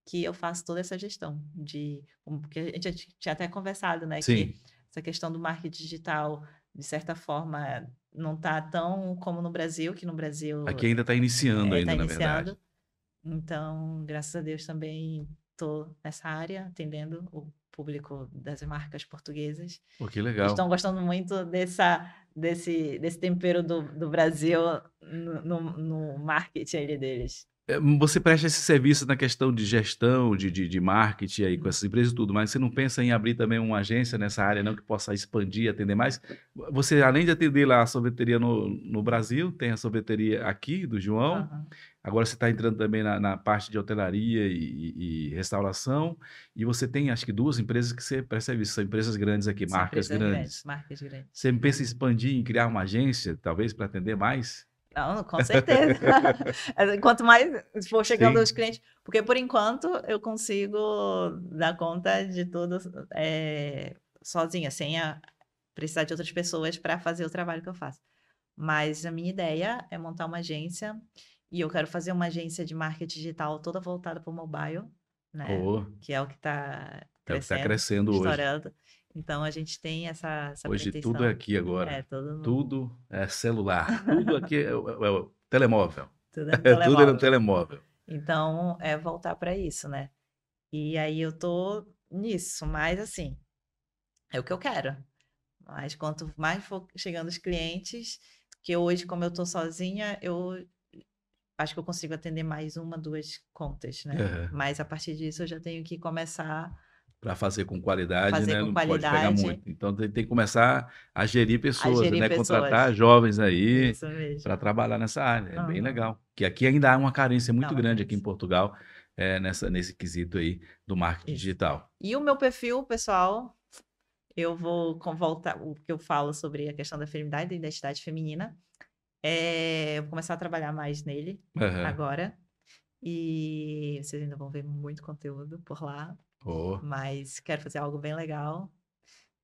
que eu faço toda essa gestão de porque a gente tinha até conversado, né, Sim. que essa questão do marketing digital de certa forma não está tão como no Brasil, que no Brasil aqui ainda está é, iniciando é, ainda tá na iniciando. verdade. Então, graças a Deus também estou nessa área atendendo o público das marcas portuguesas. Oh, que legal. Estão gostando muito dessa desse, desse tempero do, do Brasil no, no, no marketing deles. É, você presta esse serviço na questão de gestão, de, de, de, marketing aí com essas empresas e tudo, mas você não pensa em abrir também uma agência nessa área não que possa expandir, atender mais? Você, além de atender lá a sorveteria no, no Brasil, tem a sorveteria aqui do João, uhum. agora você está entrando também na, na, parte de hotelaria e, e, restauração, e você tem acho que duas empresas que você presta serviço, são empresas grandes aqui, marcas grandes. grandes. Marcas grandes. Você pensa em expandir, em criar uma agência, talvez, para atender mais? Não, com certeza. Quanto mais for chegando Sim. clientes, porque por enquanto eu consigo dar conta de tudo é, sozinha, sem a, precisar de outras pessoas para fazer o trabalho que eu faço. Mas a minha ideia é montar uma agência e eu quero fazer uma agência de marketing digital toda voltada para o mobile, né? Oh. Que é o que está crescendo, é tá crescendo hoje. Então a gente tem essa, essa Hoje pretensão. tudo é aqui agora. É, mundo... Tudo é celular. Tudo aqui é, é, é telemóvel. Tudo é no é telemóvel. é telemóvel. Então é voltar para isso, né? E aí eu tô nisso, mas assim, é o que eu quero. Mas quanto mais for chegando os clientes, que hoje, como eu tô sozinha, eu acho que eu consigo atender mais uma, duas contas, né? Uhum. Mas a partir disso eu já tenho que começar para fazer com qualidade, fazer né? Com não qualidade. pode pegar muito. Então tem, tem que começar a gerir pessoas, a gerir né? Pessoas. Contratar jovens aí para trabalhar nessa área. É bem legal. Que aqui ainda há uma carência muito não, é grande aqui em Portugal é, nessa, nesse quesito aí do marketing Isso. digital. E o meu perfil, pessoal, eu vou voltar o que eu falo sobre a questão da feminidade, da identidade feminina. É, eu vou começar a trabalhar mais nele uhum. agora. E vocês ainda vão ver muito conteúdo por lá. Oh. Mas quero fazer algo bem legal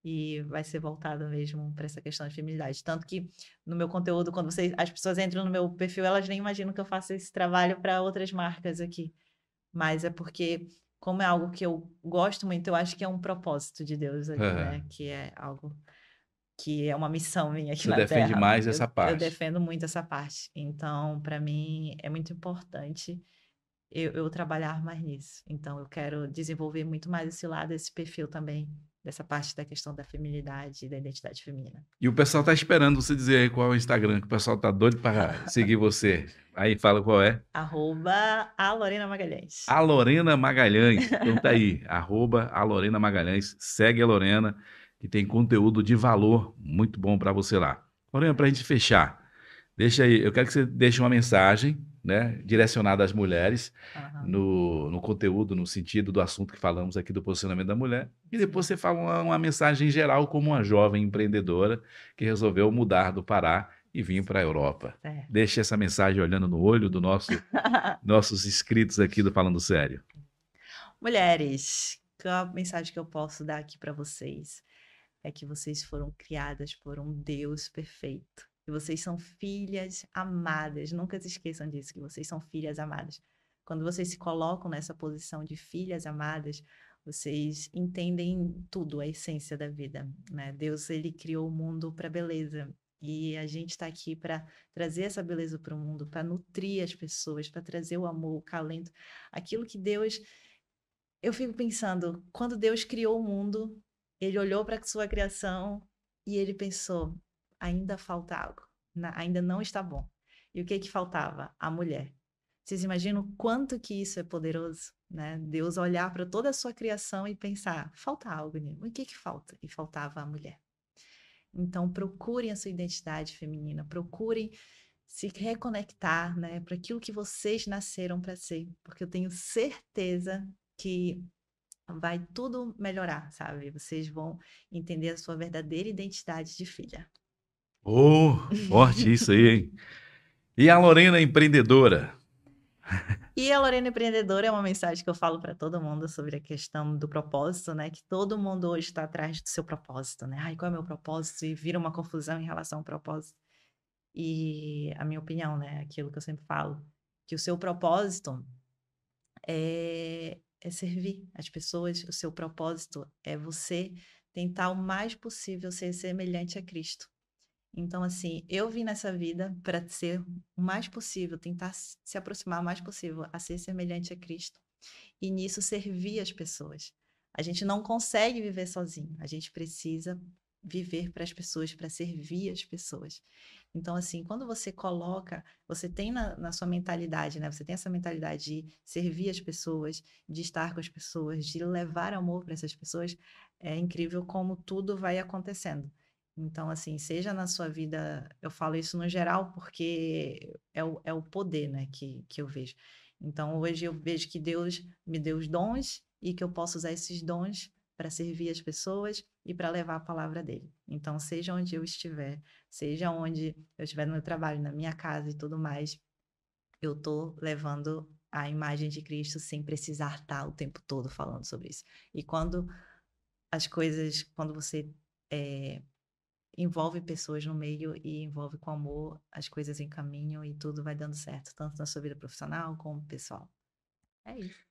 e vai ser voltado mesmo para essa questão de feminilidade. Tanto que no meu conteúdo, quando vocês, as pessoas entram no meu perfil, elas nem imaginam que eu faço esse trabalho para outras marcas aqui. Mas é porque, como é algo que eu gosto muito, eu acho que é um propósito de Deus ali, uhum. né? Que é algo que é uma missão minha aqui Você na defende terra. mais eu, essa parte. Eu defendo muito essa parte. Então, para mim, é muito importante eu, eu trabalhar mais nisso. Então, eu quero desenvolver muito mais esse lado, esse perfil também dessa parte da questão da feminilidade e da identidade feminina. E o pessoal tá esperando você dizer aí qual é o Instagram, que o pessoal tá doido para seguir você. Aí fala qual é. Arroba a Lorena Magalhães. A Lorena Magalhães. Então tá aí. Arroba a Lorena Magalhães. Segue a Lorena, que tem conteúdo de valor muito bom para você lá. Lorena, para a gente fechar, deixa aí, eu quero que você deixe uma mensagem né, direcionada às mulheres, uhum. no, no conteúdo, no sentido do assunto que falamos aqui do posicionamento da mulher. E depois você fala uma, uma mensagem geral como uma jovem empreendedora que resolveu mudar do Pará e vir para a Europa. Deixe essa mensagem olhando no olho dos nosso nossos inscritos aqui do Falando Sério. Mulheres, a mensagem que eu posso dar aqui para vocês é que vocês foram criadas por um Deus perfeito que vocês são filhas amadas. Nunca se esqueçam disso, que vocês são filhas amadas. Quando vocês se colocam nessa posição de filhas amadas, vocês entendem tudo, a essência da vida, né? Deus ele criou o mundo para beleza e a gente está aqui para trazer essa beleza para o mundo, para nutrir as pessoas, para trazer o amor, o calento, aquilo que Deus. Eu fico pensando, quando Deus criou o mundo, ele olhou para a sua criação e ele pensou: ainda falta algo, ainda não está bom. E o que que faltava? A mulher. Vocês imaginam quanto que isso é poderoso, né? Deus olhar para toda a sua criação e pensar, falta algo, né? o que que falta? E faltava a mulher. Então procurem a sua identidade feminina, procurem se reconectar, né, para aquilo que vocês nasceram para ser, porque eu tenho certeza que vai tudo melhorar, sabe? Vocês vão entender a sua verdadeira identidade de filha. Oh, forte isso aí, hein? E a Lorena empreendedora? E a Lorena empreendedora é uma mensagem que eu falo para todo mundo sobre a questão do propósito, né? Que todo mundo hoje está atrás do seu propósito, né? Ai, qual é o meu propósito? E vira uma confusão em relação ao propósito. E a minha opinião, né? Aquilo que eu sempre falo, que o seu propósito é, é servir as pessoas, o seu propósito é você tentar o mais possível ser semelhante a Cristo. Então, assim, eu vim nessa vida para ser o mais possível, tentar se aproximar o mais possível, a ser semelhante a Cristo. E nisso servir as pessoas. A gente não consegue viver sozinho, a gente precisa viver para as pessoas, para servir as pessoas. Então, assim, quando você coloca, você tem na, na, sua mentalidade, né? Você tem essa mentalidade de servir as pessoas, de estar com as pessoas, de levar amor para essas pessoas. É incrível como tudo vai acontecendo. Então, assim, seja na sua vida, eu falo isso no geral porque é o, é o poder, né, que, que eu vejo. Então, hoje eu vejo que Deus me deu os dons e que eu posso usar esses dons para servir as pessoas e para levar a palavra dele. Então, seja onde eu estiver, seja onde eu estiver no meu trabalho, na minha casa e tudo mais, eu tô levando a imagem de Cristo sem precisar estar tá o tempo todo falando sobre isso. E quando as coisas, quando você é, envolve pessoas no meio e envolve com amor, as coisas em caminho e tudo vai dando certo, tanto na sua vida profissional como pessoal. É isso.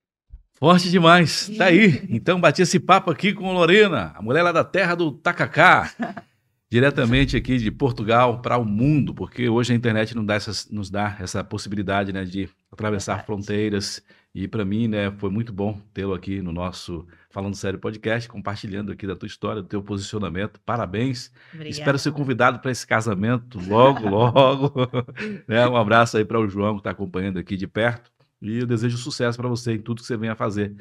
Forte demais. Tá aí. Então bati esse papo aqui com Lorena, a mulher lá da terra do Tacacá. diretamente aqui de Portugal para o mundo, porque hoje a internet não dá essas, nos dá essa possibilidade né, de atravessar fronteiras. E para mim, né, foi muito bom tê-lo aqui no nosso Falando Sério Podcast, compartilhando aqui da tua história, do teu posicionamento. Parabéns. Obrigada. Espero ser convidado para esse casamento logo, logo. né, um abraço aí para o João que está acompanhando aqui de perto. E eu desejo sucesso para você em tudo que você venha fazer.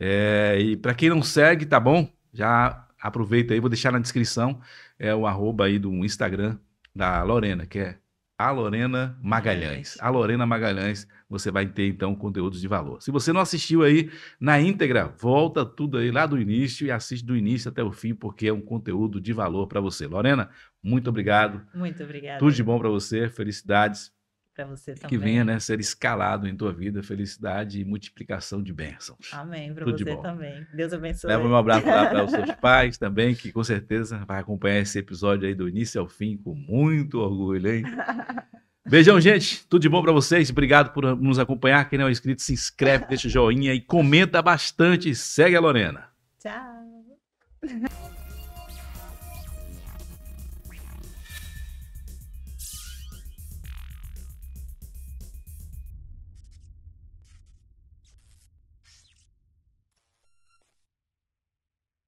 É, e para quem não segue, tá bom? Já aproveita aí, vou deixar na descrição é o arroba aí do Instagram da Lorena, que é a Lorena Magalhães. A Lorena Magalhães, você vai ter então conteúdos de valor. Se você não assistiu aí na íntegra, volta tudo aí lá do início e assiste do início até o fim, porque é um conteúdo de valor para você. Lorena, muito obrigado. Muito obrigada. Tudo de bom para você, felicidades para você também. Que venha né, ser escalado em tua vida, felicidade e multiplicação de bênçãos. Amém, para você de também. Deus abençoe. Leva um abraço lá para os seus pais também, que com certeza vai acompanhar esse episódio aí do início ao fim com muito orgulho, hein? Beijão, gente. Tudo de bom para vocês. Obrigado por nos acompanhar. Quem não é inscrito, se inscreve, deixa o joinha e comenta bastante. Segue a Lorena. Tchau.